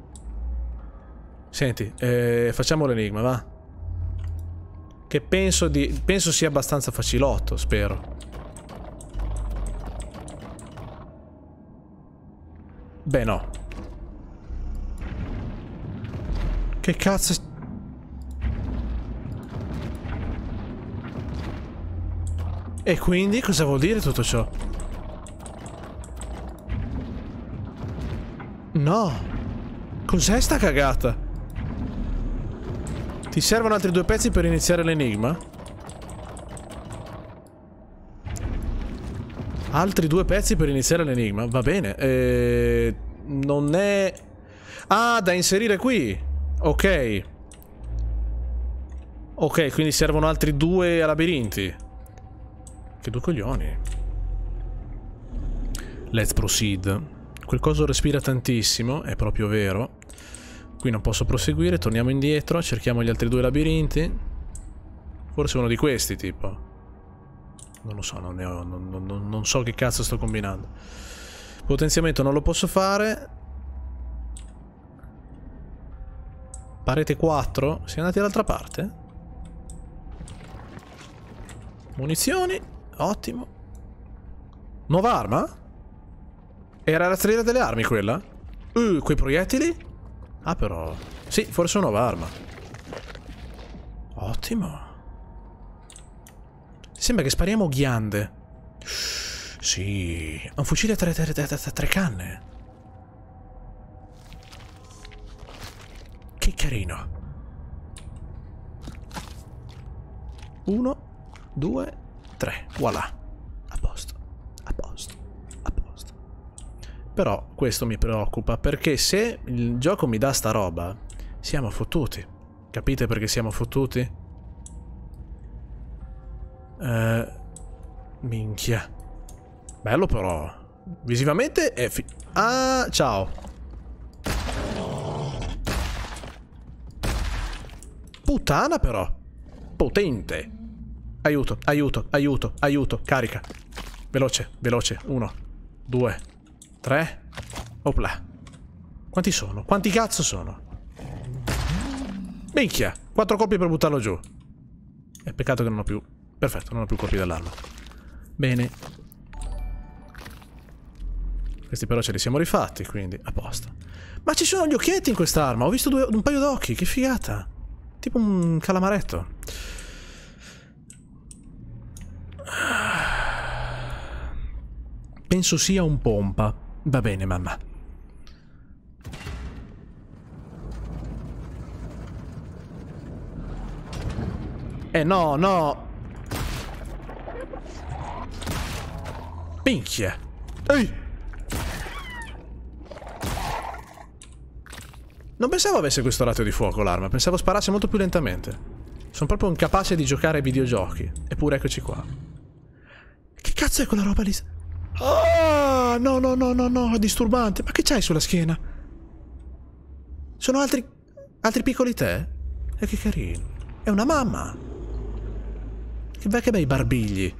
Senti, eh, facciamo l'enigma, va? Che penso, di, penso sia abbastanza facilotto, spero. Beh, no. Che cazzo... E quindi cosa vuol dire tutto ciò? No! Cos'è sta cagata? Ti servono altri due pezzi per iniziare l'enigma? Altri due pezzi per iniziare l'enigma? Va bene. Eh, non è... Ah, da inserire qui. Ok. Ok, quindi servono altri due labirinti. Che due coglioni. Let's proceed. Quel coso respira tantissimo, è proprio vero. Qui non posso proseguire, torniamo indietro, cerchiamo gli altri due labirinti. Forse uno di questi, tipo. Non lo so, non, ne ho, non, non, non so che cazzo sto combinando. Potenziamento non lo posso fare. Parete 4. Siamo andati dall'altra parte? Munizioni. Ottimo. Nuova arma? Era la stella delle armi quella? Uh, quei proiettili? Ah però... Sì, forse una nuova arma. Ottimo. Sembra che spariamo ghiande. Sì. Un fucile a tre, tre, tre, tre canne. Che carino. Uno, due, tre. Voilà. Però questo mi preoccupa, perché se il gioco mi dà sta roba, siamo fottuti. Capite perché siamo fottuti? Eh, minchia. Bello però. Visivamente è fi... Ah, ciao. Puttana però. Potente. Aiuto, aiuto, aiuto, aiuto. Carica. Veloce, veloce. Uno, due, Tre? Opla. Quanti sono? Quanti cazzo sono? Minchia! Quattro colpi per buttarlo giù. E peccato che non ho più... Perfetto, non ho più colpi dell'arma. Bene. Questi però ce li siamo rifatti, quindi a posto. Ma ci sono gli occhietti in quest'arma! Ho visto due, un paio d'occhi, che figata! Tipo un calamaretto. Penso sia un pompa. Va bene, mamma. Eh no, no! Minchia! Ehi! Non pensavo avesse questo ratio di fuoco l'arma, pensavo sparasse molto più lentamente. Sono proprio incapace di giocare ai videogiochi. Eppure eccoci qua. Che cazzo è quella roba lì? Ah, no, no, no, no, no, disturbante. Ma che c'hai sulla schiena? Sono altri... altri piccoli te? E eh, che carino. È una mamma. Che bei, che bei barbigli.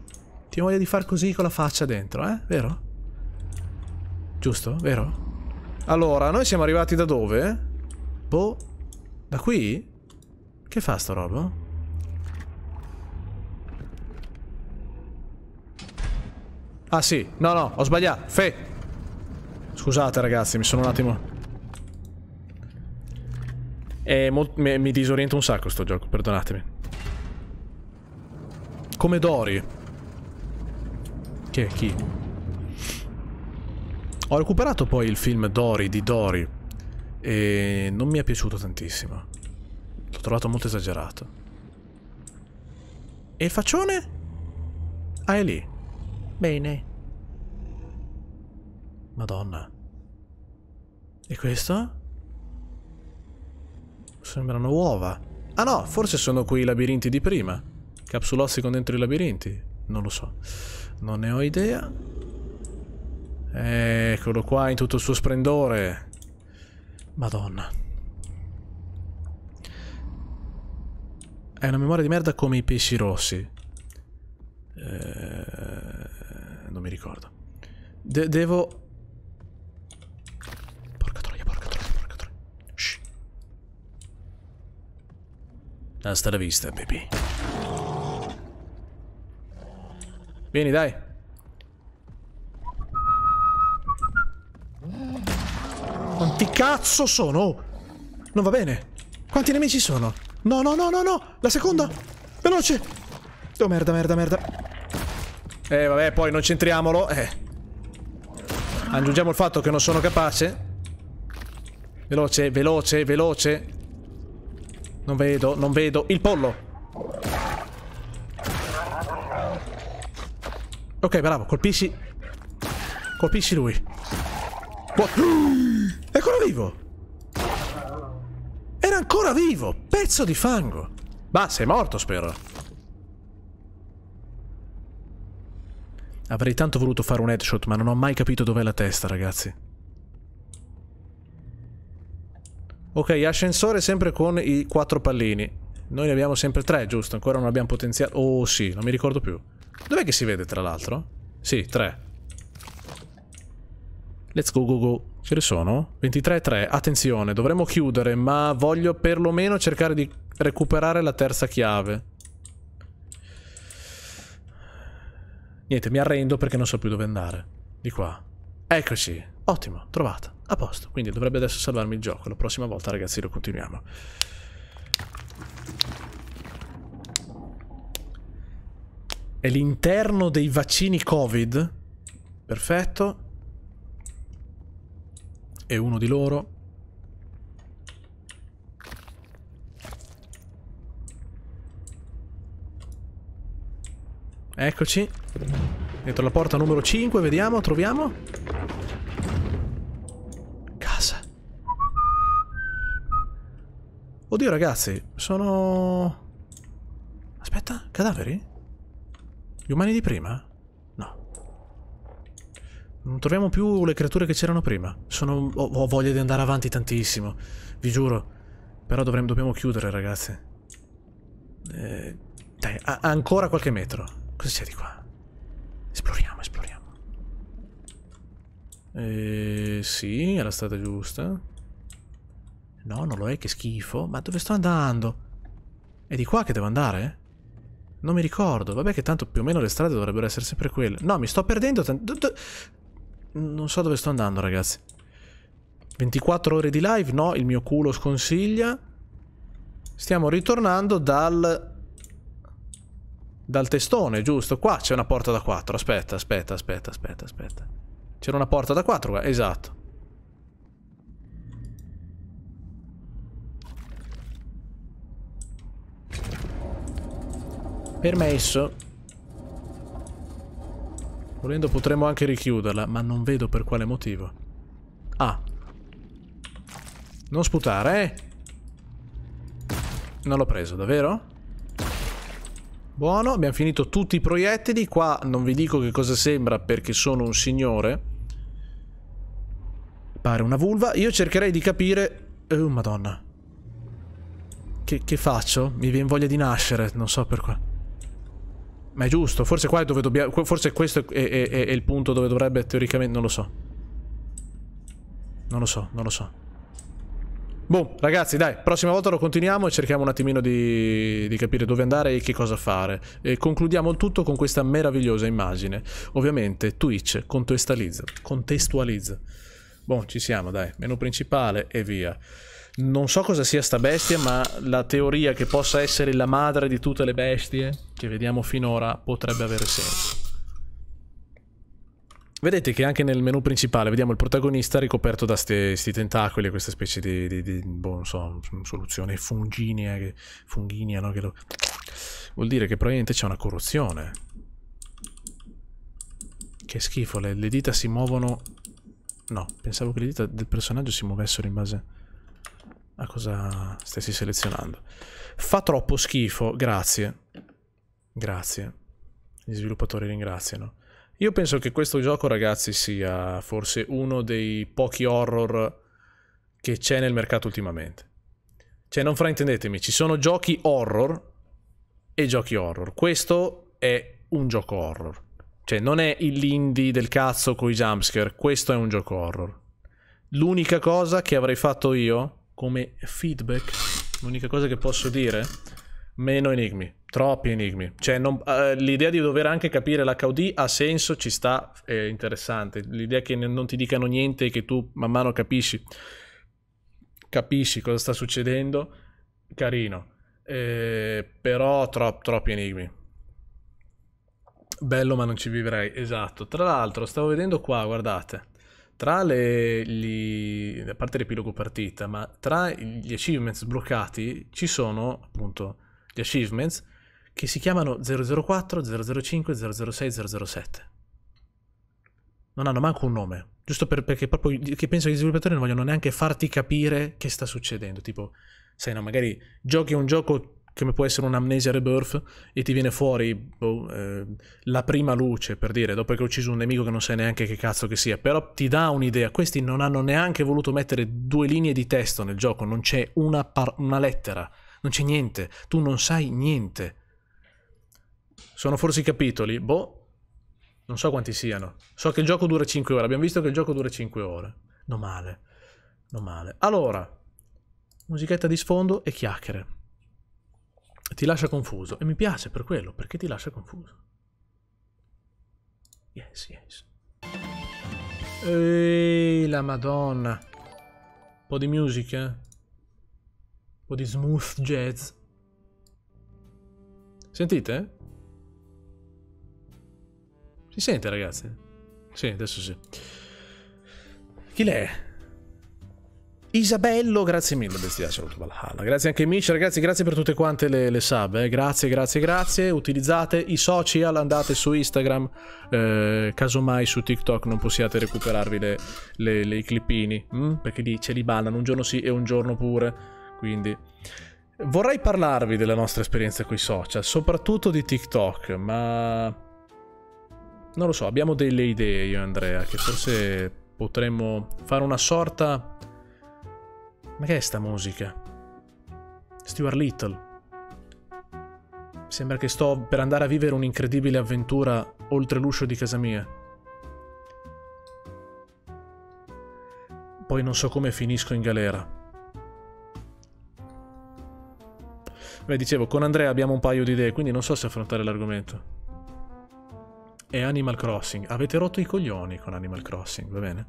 Ti voglio di far così con la faccia dentro, eh? Vero? Giusto? Vero? Allora, noi siamo arrivati da dove? Boh. Da qui? Che fa sta roba? Ah sì, no no, ho sbagliato, fe. Scusate ragazzi, mi sono un attimo... Eh, mi, mi disoriento un sacco sto gioco, perdonatemi. Come Dori. Che, chi? Ho recuperato poi il film Dory di Dory e non mi è piaciuto tantissimo. L'ho trovato molto esagerato. E il faccione? Ah, è lì. Bene. Madonna. E questo? Sembrano uova. Ah no, forse sono quei labirinti di prima. Capsulossi con dentro i labirinti. Non lo so. Non ne ho idea. Eccolo qua in tutto il suo splendore. Madonna. È una memoria di merda come i pesci rossi. Eh non mi ricordo. De devo... Porca troia, porca troia, porca troia. Shh. Hasta la vista, baby. Vieni, dai. Quanti cazzo sono? Non va bene. Quanti nemici sono? No, no, no, no, no. La seconda. Veloce. Oh, merda, merda, merda. Eh, vabbè, poi non centriamolo. Eh. Aggiungiamo il fatto che non sono capace. Veloce, veloce, veloce. Non vedo, non vedo. Il pollo. Ok, bravo, colpisci. Colpisci lui. What? È ancora vivo! Era ancora vivo! Pezzo di fango! Basta, è morto, spero. Avrei tanto voluto fare un headshot, ma non ho mai capito dov'è la testa, ragazzi. Ok, ascensore sempre con i quattro pallini. Noi ne abbiamo sempre tre, giusto? Ancora non abbiamo potenziato... Oh, sì, non mi ricordo più. Dov'è che si vede, tra l'altro? Sì, tre. Let's go, go, go. Ce ne sono? 23-3. Attenzione, dovremmo chiudere, ma voglio perlomeno cercare di recuperare la terza chiave. Niente, mi arrendo perché non so più dove andare. Di qua. Eccoci. Ottimo, trovata. A posto. Quindi dovrebbe adesso salvarmi il gioco. La prossima volta, ragazzi, lo continuiamo. È l'interno dei vaccini Covid. Perfetto. È uno di loro. Eccoci. Dentro la porta numero 5, vediamo, troviamo. Casa. Oddio ragazzi, sono... Aspetta, cadaveri? Gli umani di prima? No. Non troviamo più le creature che c'erano prima. Sono... Ho, voglia di andare avanti tantissimo, vi giuro. Però dovremmo, dobbiamo chiudere ragazzi. Eh, dai, ancora qualche metro. Cosa c'è di qua? Esploriamo, esploriamo. Eh, sì, è la strada giusta. No, non lo è, che schifo. Ma dove sto andando? È di qua che devo andare? Non mi ricordo. Vabbè che tanto più o meno le strade dovrebbero essere sempre quelle. No, mi sto perdendo. Non so dove sto andando, ragazzi. 24 ore di live? No, il mio culo sconsiglia. Stiamo ritornando dal dal testone, giusto? Qua c'è una porta da 4. Aspetta, aspetta, aspetta, aspetta, aspetta. C'era una porta da 4 qua, esatto. Permesso. Volendo potremmo anche richiuderla, ma non vedo per quale motivo. Ah. Non sputare, eh? Non l'ho preso, davvero? Buono, abbiamo finito tutti i proiettili. Qua non vi dico che cosa sembra perché sono un signore. Pare una vulva. Io cercherei di capire... Eh, oh, madonna. Che, che faccio? Mi viene voglia di nascere, non so per quale. Ma è giusto, forse qua è dove dobbiamo... Forse questo è, è, è, è il punto dove dovrebbe teoricamente... Non lo so. Non lo so, non lo so. Boh, ragazzi, dai, prossima volta lo continuiamo e cerchiamo un attimino di, di capire dove andare e che cosa fare. E concludiamo il tutto con questa meravigliosa immagine. Ovviamente Twitch contestualizza. Contestualizza. Boh, ci siamo, dai. Menu principale e via. Non so cosa sia sta bestia, ma la teoria che possa essere la madre di tutte le bestie che vediamo finora potrebbe avere senso. Vedete che anche nel menu principale vediamo il protagonista ricoperto da questi tentacoli, questa specie di, di, di boh, non so, soluzione funginea, eh, che, funghinea, no? Che lo... Vuol dire che probabilmente c'è una corruzione. Che schifo, le, le dita si muovono... No, pensavo che le dita del personaggio si muovessero in base a cosa stessi selezionando. Fa troppo schifo, grazie. Grazie. Gli sviluppatori ringraziano. Io penso che questo gioco, ragazzi, sia forse uno dei pochi horror che c'è nel mercato ultimamente. Cioè, non fraintendetemi, ci sono giochi horror e giochi horror. Questo è un gioco horror. Cioè, non è il indie del cazzo con i jumpscare, questo è un gioco horror. L'unica cosa che avrei fatto io, come feedback, l'unica cosa che posso dire, meno enigmi. Troppi enigmi. Cioè, non, eh, l'idea di dover anche capire l'HUD ha senso, ci sta, è interessante. L'idea che non ti dicano niente e che tu man mano capisci, capisci cosa sta succedendo, carino. Eh, però troppi, troppi enigmi. Bello, ma non ci vivrei. Esatto. Tra l'altro, stavo vedendo qua, guardate. Tra le, gli, a parte l'epilogo partita, ma tra gli achievements sbloccati ci sono appunto gli achievements che si chiamano 004, 005, 006, 007. Non hanno manco un nome, giusto per, perché proprio che penso che gli sviluppatori non vogliono neanche farti capire che sta succedendo. Tipo, sai no, magari giochi un gioco come può essere un'amnesia rebirth e ti viene fuori boh, eh, la prima luce per dire dopo che ho ucciso un nemico che non sai neanche che cazzo che sia però ti dà un'idea questi non hanno neanche voluto mettere due linee di testo nel gioco non c'è una, una lettera non c'è niente tu non sai niente sono forse i capitoli? Boh, non so quanti siano. So che il gioco dura 5 ore, abbiamo visto che il gioco dura 5 ore. Non male, non male. Allora, musichetta di sfondo e chiacchiere. Ti lascia confuso, e mi piace per quello, perché ti lascia confuso. Yes, yes. Ehi, la madonna. Un po' di musica. Un eh? po' di smooth jazz. Sentite? Eh? Si sente, ragazzi? Sì, adesso sì. Chi l'è? Isabello, grazie mille, bestia, saluto Valhalla. Grazie anche Mish, ragazzi, grazie per tutte quante le, le sub, eh. grazie, grazie, grazie. Utilizzate i social, andate su Instagram, eh, casomai su TikTok non possiate recuperarvi le, le, le i clippini, hm? Mm? perché lì ce li ballano un giorno sì e un giorno pure, quindi... Vorrei parlarvi della nostra esperienza con i social, soprattutto di TikTok, ma non lo so, abbiamo delle idee io e Andrea, che forse potremmo fare una sorta... Ma che è sta musica? Stuart Little. Sembra che sto per andare a vivere un'incredibile avventura oltre l'uscio di casa mia. Poi non so come finisco in galera. Beh, dicevo, con Andrea abbiamo un paio di idee, quindi non so se affrontare l'argomento e Animal Crossing. Avete rotto i coglioni con Animal Crossing, va bene?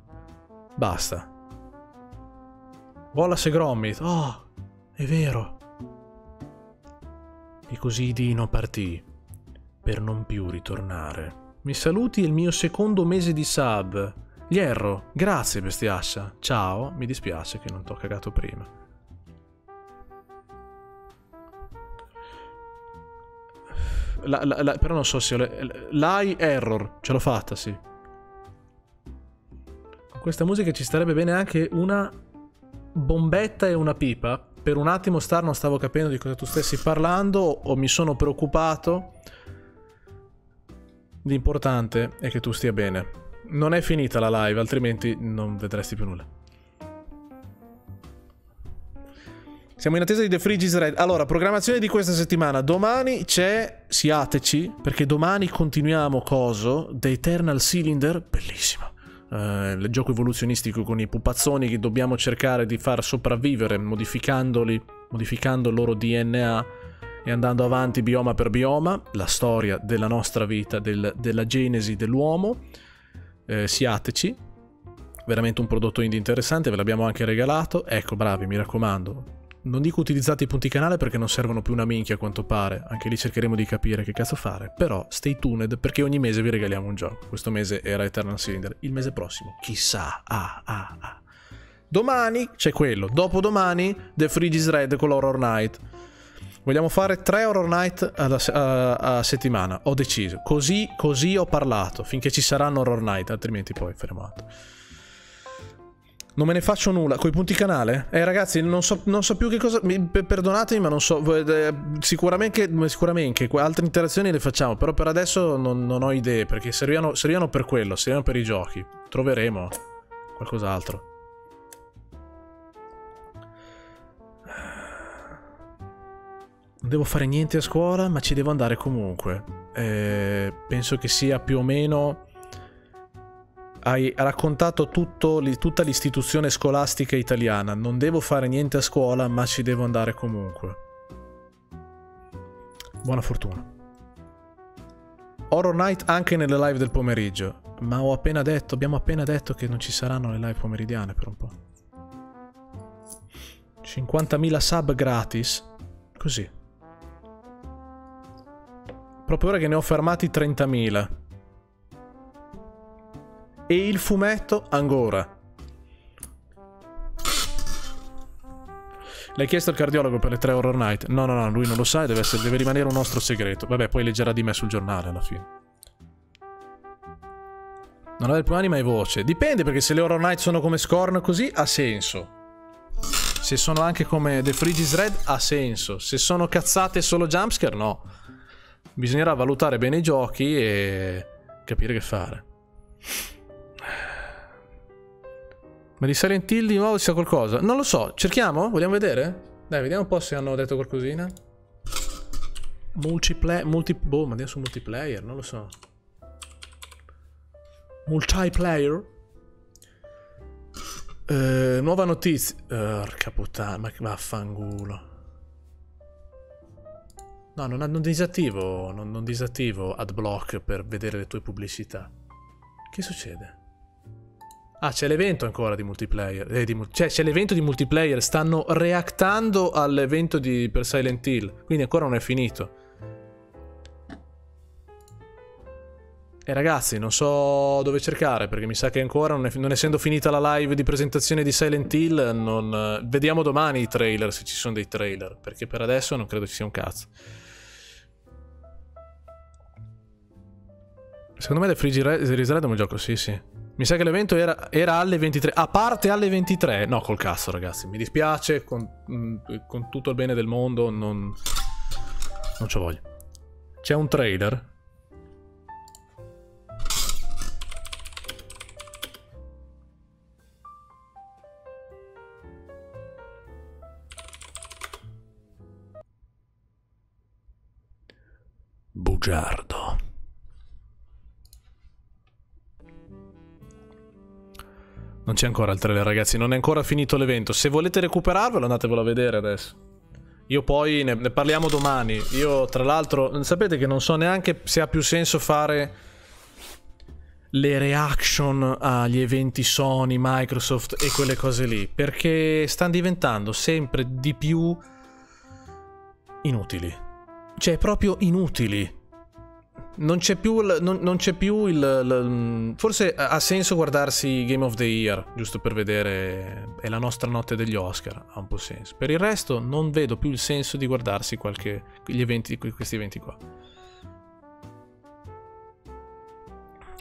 Basta. Wallace e Gromit. Oh, è vero. E così Dino partì, per non più ritornare. Mi saluti il mio secondo mese di sub. Glierro, grazie bestiascia. Ciao, mi dispiace che non t'ho cagato prima. la, la, la, però non so se ho le, error, ce l'ho fatta, sì. Con questa musica ci starebbe bene anche una bombetta e una pipa. Per un attimo star non stavo capendo di cosa tu stessi parlando o mi sono preoccupato. L'importante è che tu stia bene. Non è finita la live, altrimenti non vedresti più nulla. Siamo in attesa di The Frigis Red. Allora, programmazione di questa settimana. Domani c'è Siateci, perché domani continuiamo coso The Eternal Cylinder, Bellissimo. Uh, eh, il gioco evoluzionistico con i pupazzoni che dobbiamo cercare di far sopravvivere modificandoli, modificando il loro DNA e andando avanti bioma per bioma, la storia della nostra vita, del, della genesi dell'uomo. Uh, siateci, veramente un prodotto indie interessante, ve l'abbiamo anche regalato. Ecco, bravi, mi raccomando, non dico utilizzate i punti canale perché non servono più una minchia a quanto pare, anche lì cercheremo di capire che cazzo fare, però stay tuned perché ogni mese vi regaliamo un gioco. Questo mese era Eternal Cylinder, il mese prossimo chissà, ah ah ah. Domani c'è quello, dopodomani The Frigis Red con l'Horror Night. Vogliamo fare tre Horror Night alla, a, a, settimana, ho deciso. Così, così ho parlato, finché ci saranno Horror Night, altrimenti poi faremo altro. Non me ne faccio nulla. Coi punti canale? Eh, ragazzi, non so, non so più che cosa. Mi, perdonatemi, ma non so. Eh, sicuramente, sicuramente altre interazioni le facciamo. Però per adesso non, non ho idee. Perché servivano, servivano per quello, servivano per i giochi. Troveremo qualcos'altro. Non devo fare niente a scuola, ma ci devo andare comunque. Eh, penso che sia più o meno hai raccontato tutto, tutta l'istituzione scolastica italiana. Non devo fare niente a scuola, ma ci devo andare comunque. Buona fortuna. Horror Night anche nelle live del pomeriggio. Ma ho appena detto, abbiamo appena detto che non ci saranno le live pomeridiane per un po'. 50.000 sub gratis. Così. Proprio ora che ne ho fermati 30.000. E il fumetto ancora. L'hai chiesto al cardiologo per le tre horror night? No, no, no, lui non lo sa e deve, essere, deve rimanere un nostro segreto. Vabbè, poi leggerà di me sul giornale alla fine. Non avere più anima e voce. Dipende perché se le horror night sono come Scorn così ha senso. Se sono anche come The Frigis Red ha senso. Se sono cazzate solo jumpscare no. Bisognerà valutare bene i giochi e capire che fare. Ma di Silent Hill di nuovo sia qualcosa? Non lo so, cerchiamo? Vogliamo vedere? Dai, vediamo un po' se hanno detto qualcosina. Multiplayer, multi... Boh, ma adesso multiplayer, non lo so. Multiplayer? Eh, nuova notizia... Porca puttana, ma che vaffangulo. No, non, non disattivo, non, non disattivo adblock per vedere le tue pubblicità. Che succede? Ah, c'è l'evento ancora di multiplayer. Eh, di cioè, c'è l'evento di multiplayer. Stanno reactando all'evento per Silent Hill. Quindi ancora non è finito. E ragazzi, non so dove cercare, perché mi sa che ancora, non, non essendo finita la live di presentazione di Silent Hill, non... vediamo domani i trailer, se ci sono dei trailer, perché per adesso non credo ci sia un cazzo. Secondo me The Friggy Red è un gioco, sì sì. Mi sa che l'evento era, era, alle 23. A parte alle 23. No, col cazzo, ragazzi. Mi dispiace. Con, con tutto il bene del mondo. Non. Non ci voglio. C'è un trader. Bugiardo. Non c'è ancora il trailer, ragazzi. Non è ancora finito l'evento. Se volete recuperarvelo, andatevelo a vedere adesso. Io poi ne, ne parliamo domani. Io, tra l'altro, sapete che non so neanche se ha più senso fare le reaction agli eventi Sony, Microsoft e quelle cose lì. Perché stanno diventando sempre di più inutili. Cioè, proprio inutili. Non c'è più, il, non, non c'è più il, il, Forse ha senso guardarsi Game of the Year, giusto per vedere... È la nostra notte degli Oscar, ha un po' senso. Per il resto non vedo più il senso di guardarsi qualche, eventi, questi eventi qua.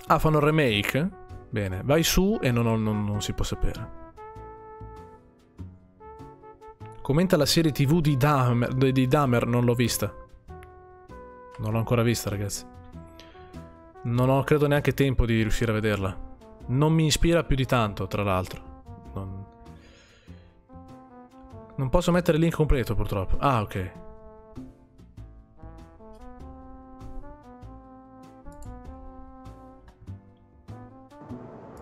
Ah, fanno il remake? Bene, vai su e non, non, non si può sapere. Commenta la serie tv di Dahmer, di Dahmer non l'ho vista. Non l'ho ancora vista, ragazzi. Non ho credo neanche tempo di riuscire a vederla. Non mi ispira più di tanto, tra l'altro. Non... non posso mettere il link completo, purtroppo. Ah, ok.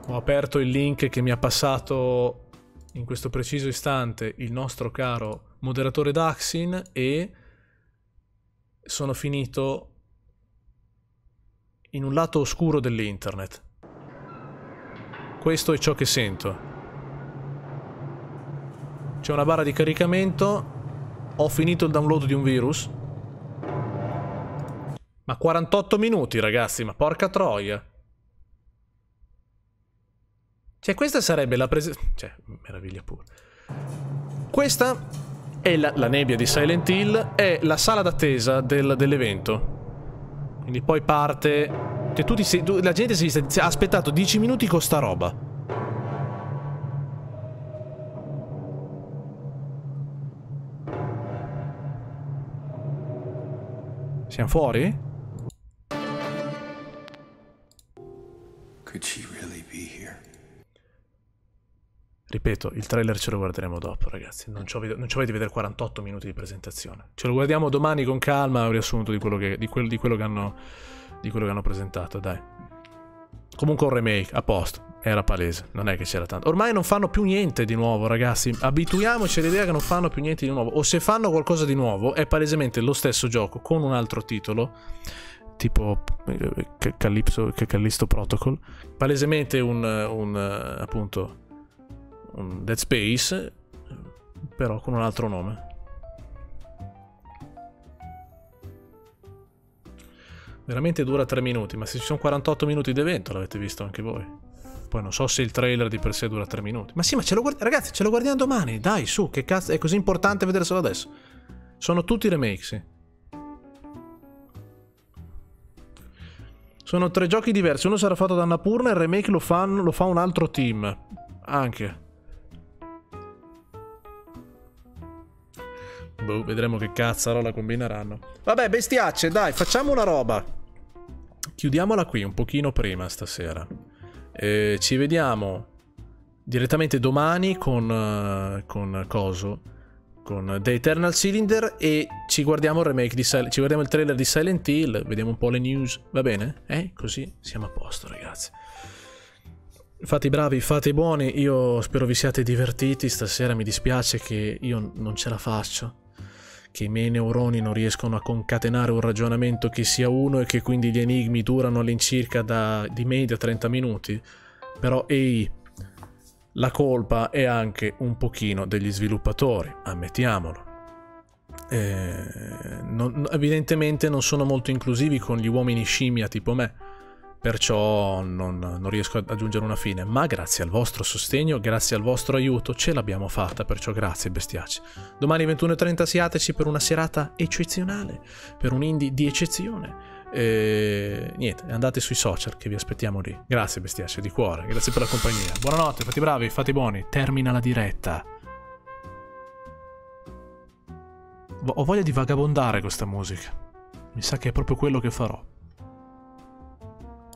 Ho aperto il link che mi ha passato in questo preciso istante il nostro caro moderatore Daxin e sono finito in un lato oscuro dell'internet. Questo è ciò che sento. C'è una barra di caricamento, ho finito il download di un virus. Ma 48 minuti ragazzi, ma porca troia. Cioè questa sarebbe la presa... Cioè, meraviglia pure. Questa è la, la, nebbia di Silent Hill, è la sala d'attesa dell'evento. Quindi poi parte... Cioè, tu ti sei, tu, la gente si è aspettato 10 minuti con sta roba. Siamo fuori? Could she Ripeto, il trailer ce lo guarderemo dopo, ragazzi. Non ci, avete vedere 48 minuti di presentazione. Ce lo guardiamo domani con calma, un riassunto di quello che, di quel, di quello che, hanno, di quello che hanno presentato, dai. Comunque un remake, a posto. Era palese, non è che c'era tanto. Ormai non fanno più niente di nuovo, ragazzi. Abituiamoci all'idea che non fanno più niente di nuovo. O se fanno qualcosa di nuovo, è palesemente lo stesso gioco con un altro titolo tipo eh, Calypso, Callisto Protocol, palesemente un, un appunto un Dead Space, però con un altro nome. Veramente dura 3 minuti, ma se ci sono 48 minuti d'evento l'avete visto anche voi. Poi non so se il trailer di per sé dura 3 minuti. Ma sì, ma ce lo guardiamo, ragazzi, ce lo guardiamo domani. Dai, su, che cazzo, è così importante vederselo adesso. Sono tutti remake, sì. Sono tre giochi diversi, uno sarà fatto da Annapurna e il remake lo, fan, lo fa un altro team. Anche. Boh, vedremo che cazzarola combineranno. Vabbè, bestiacce, dai, facciamo una roba. Chiudiamola qui un pochino prima stasera. E ci vediamo direttamente domani con, eh, con Coso, con The Eternal Cylinder e ci guardiamo il remake di Silent ci guardiamo il trailer di Silent Hill, vediamo un po' le news, va bene? Eh, così siamo a posto, ragazzi. Fate i bravi, fate i buoni, io spero vi siate divertiti stasera, mi dispiace che io non ce la faccio che i miei neuroni non riescono a concatenare un ragionamento che sia uno e che quindi gli enigmi durano all'incirca da, di media 30 minuti, però ehi, la colpa è anche un pochino degli sviluppatori, ammettiamolo. Eh, non, evidentemente non sono molto inclusivi con gli uomini scimmia tipo me perciò non, non, riesco ad aggiungere una fine, ma grazie al vostro sostegno, grazie al vostro aiuto ce l'abbiamo fatta, perciò grazie bestiaci. Domani 21.30 siateci per una serata eccezionale, per un indie di eccezione. E niente, andate sui social che vi aspettiamo lì. Grazie bestiaci di cuore, grazie per la compagnia. Buonanotte, fate bravi, fate buoni, termina la diretta. Ho voglia di vagabondare questa musica. Mi sa che è proprio quello che farò.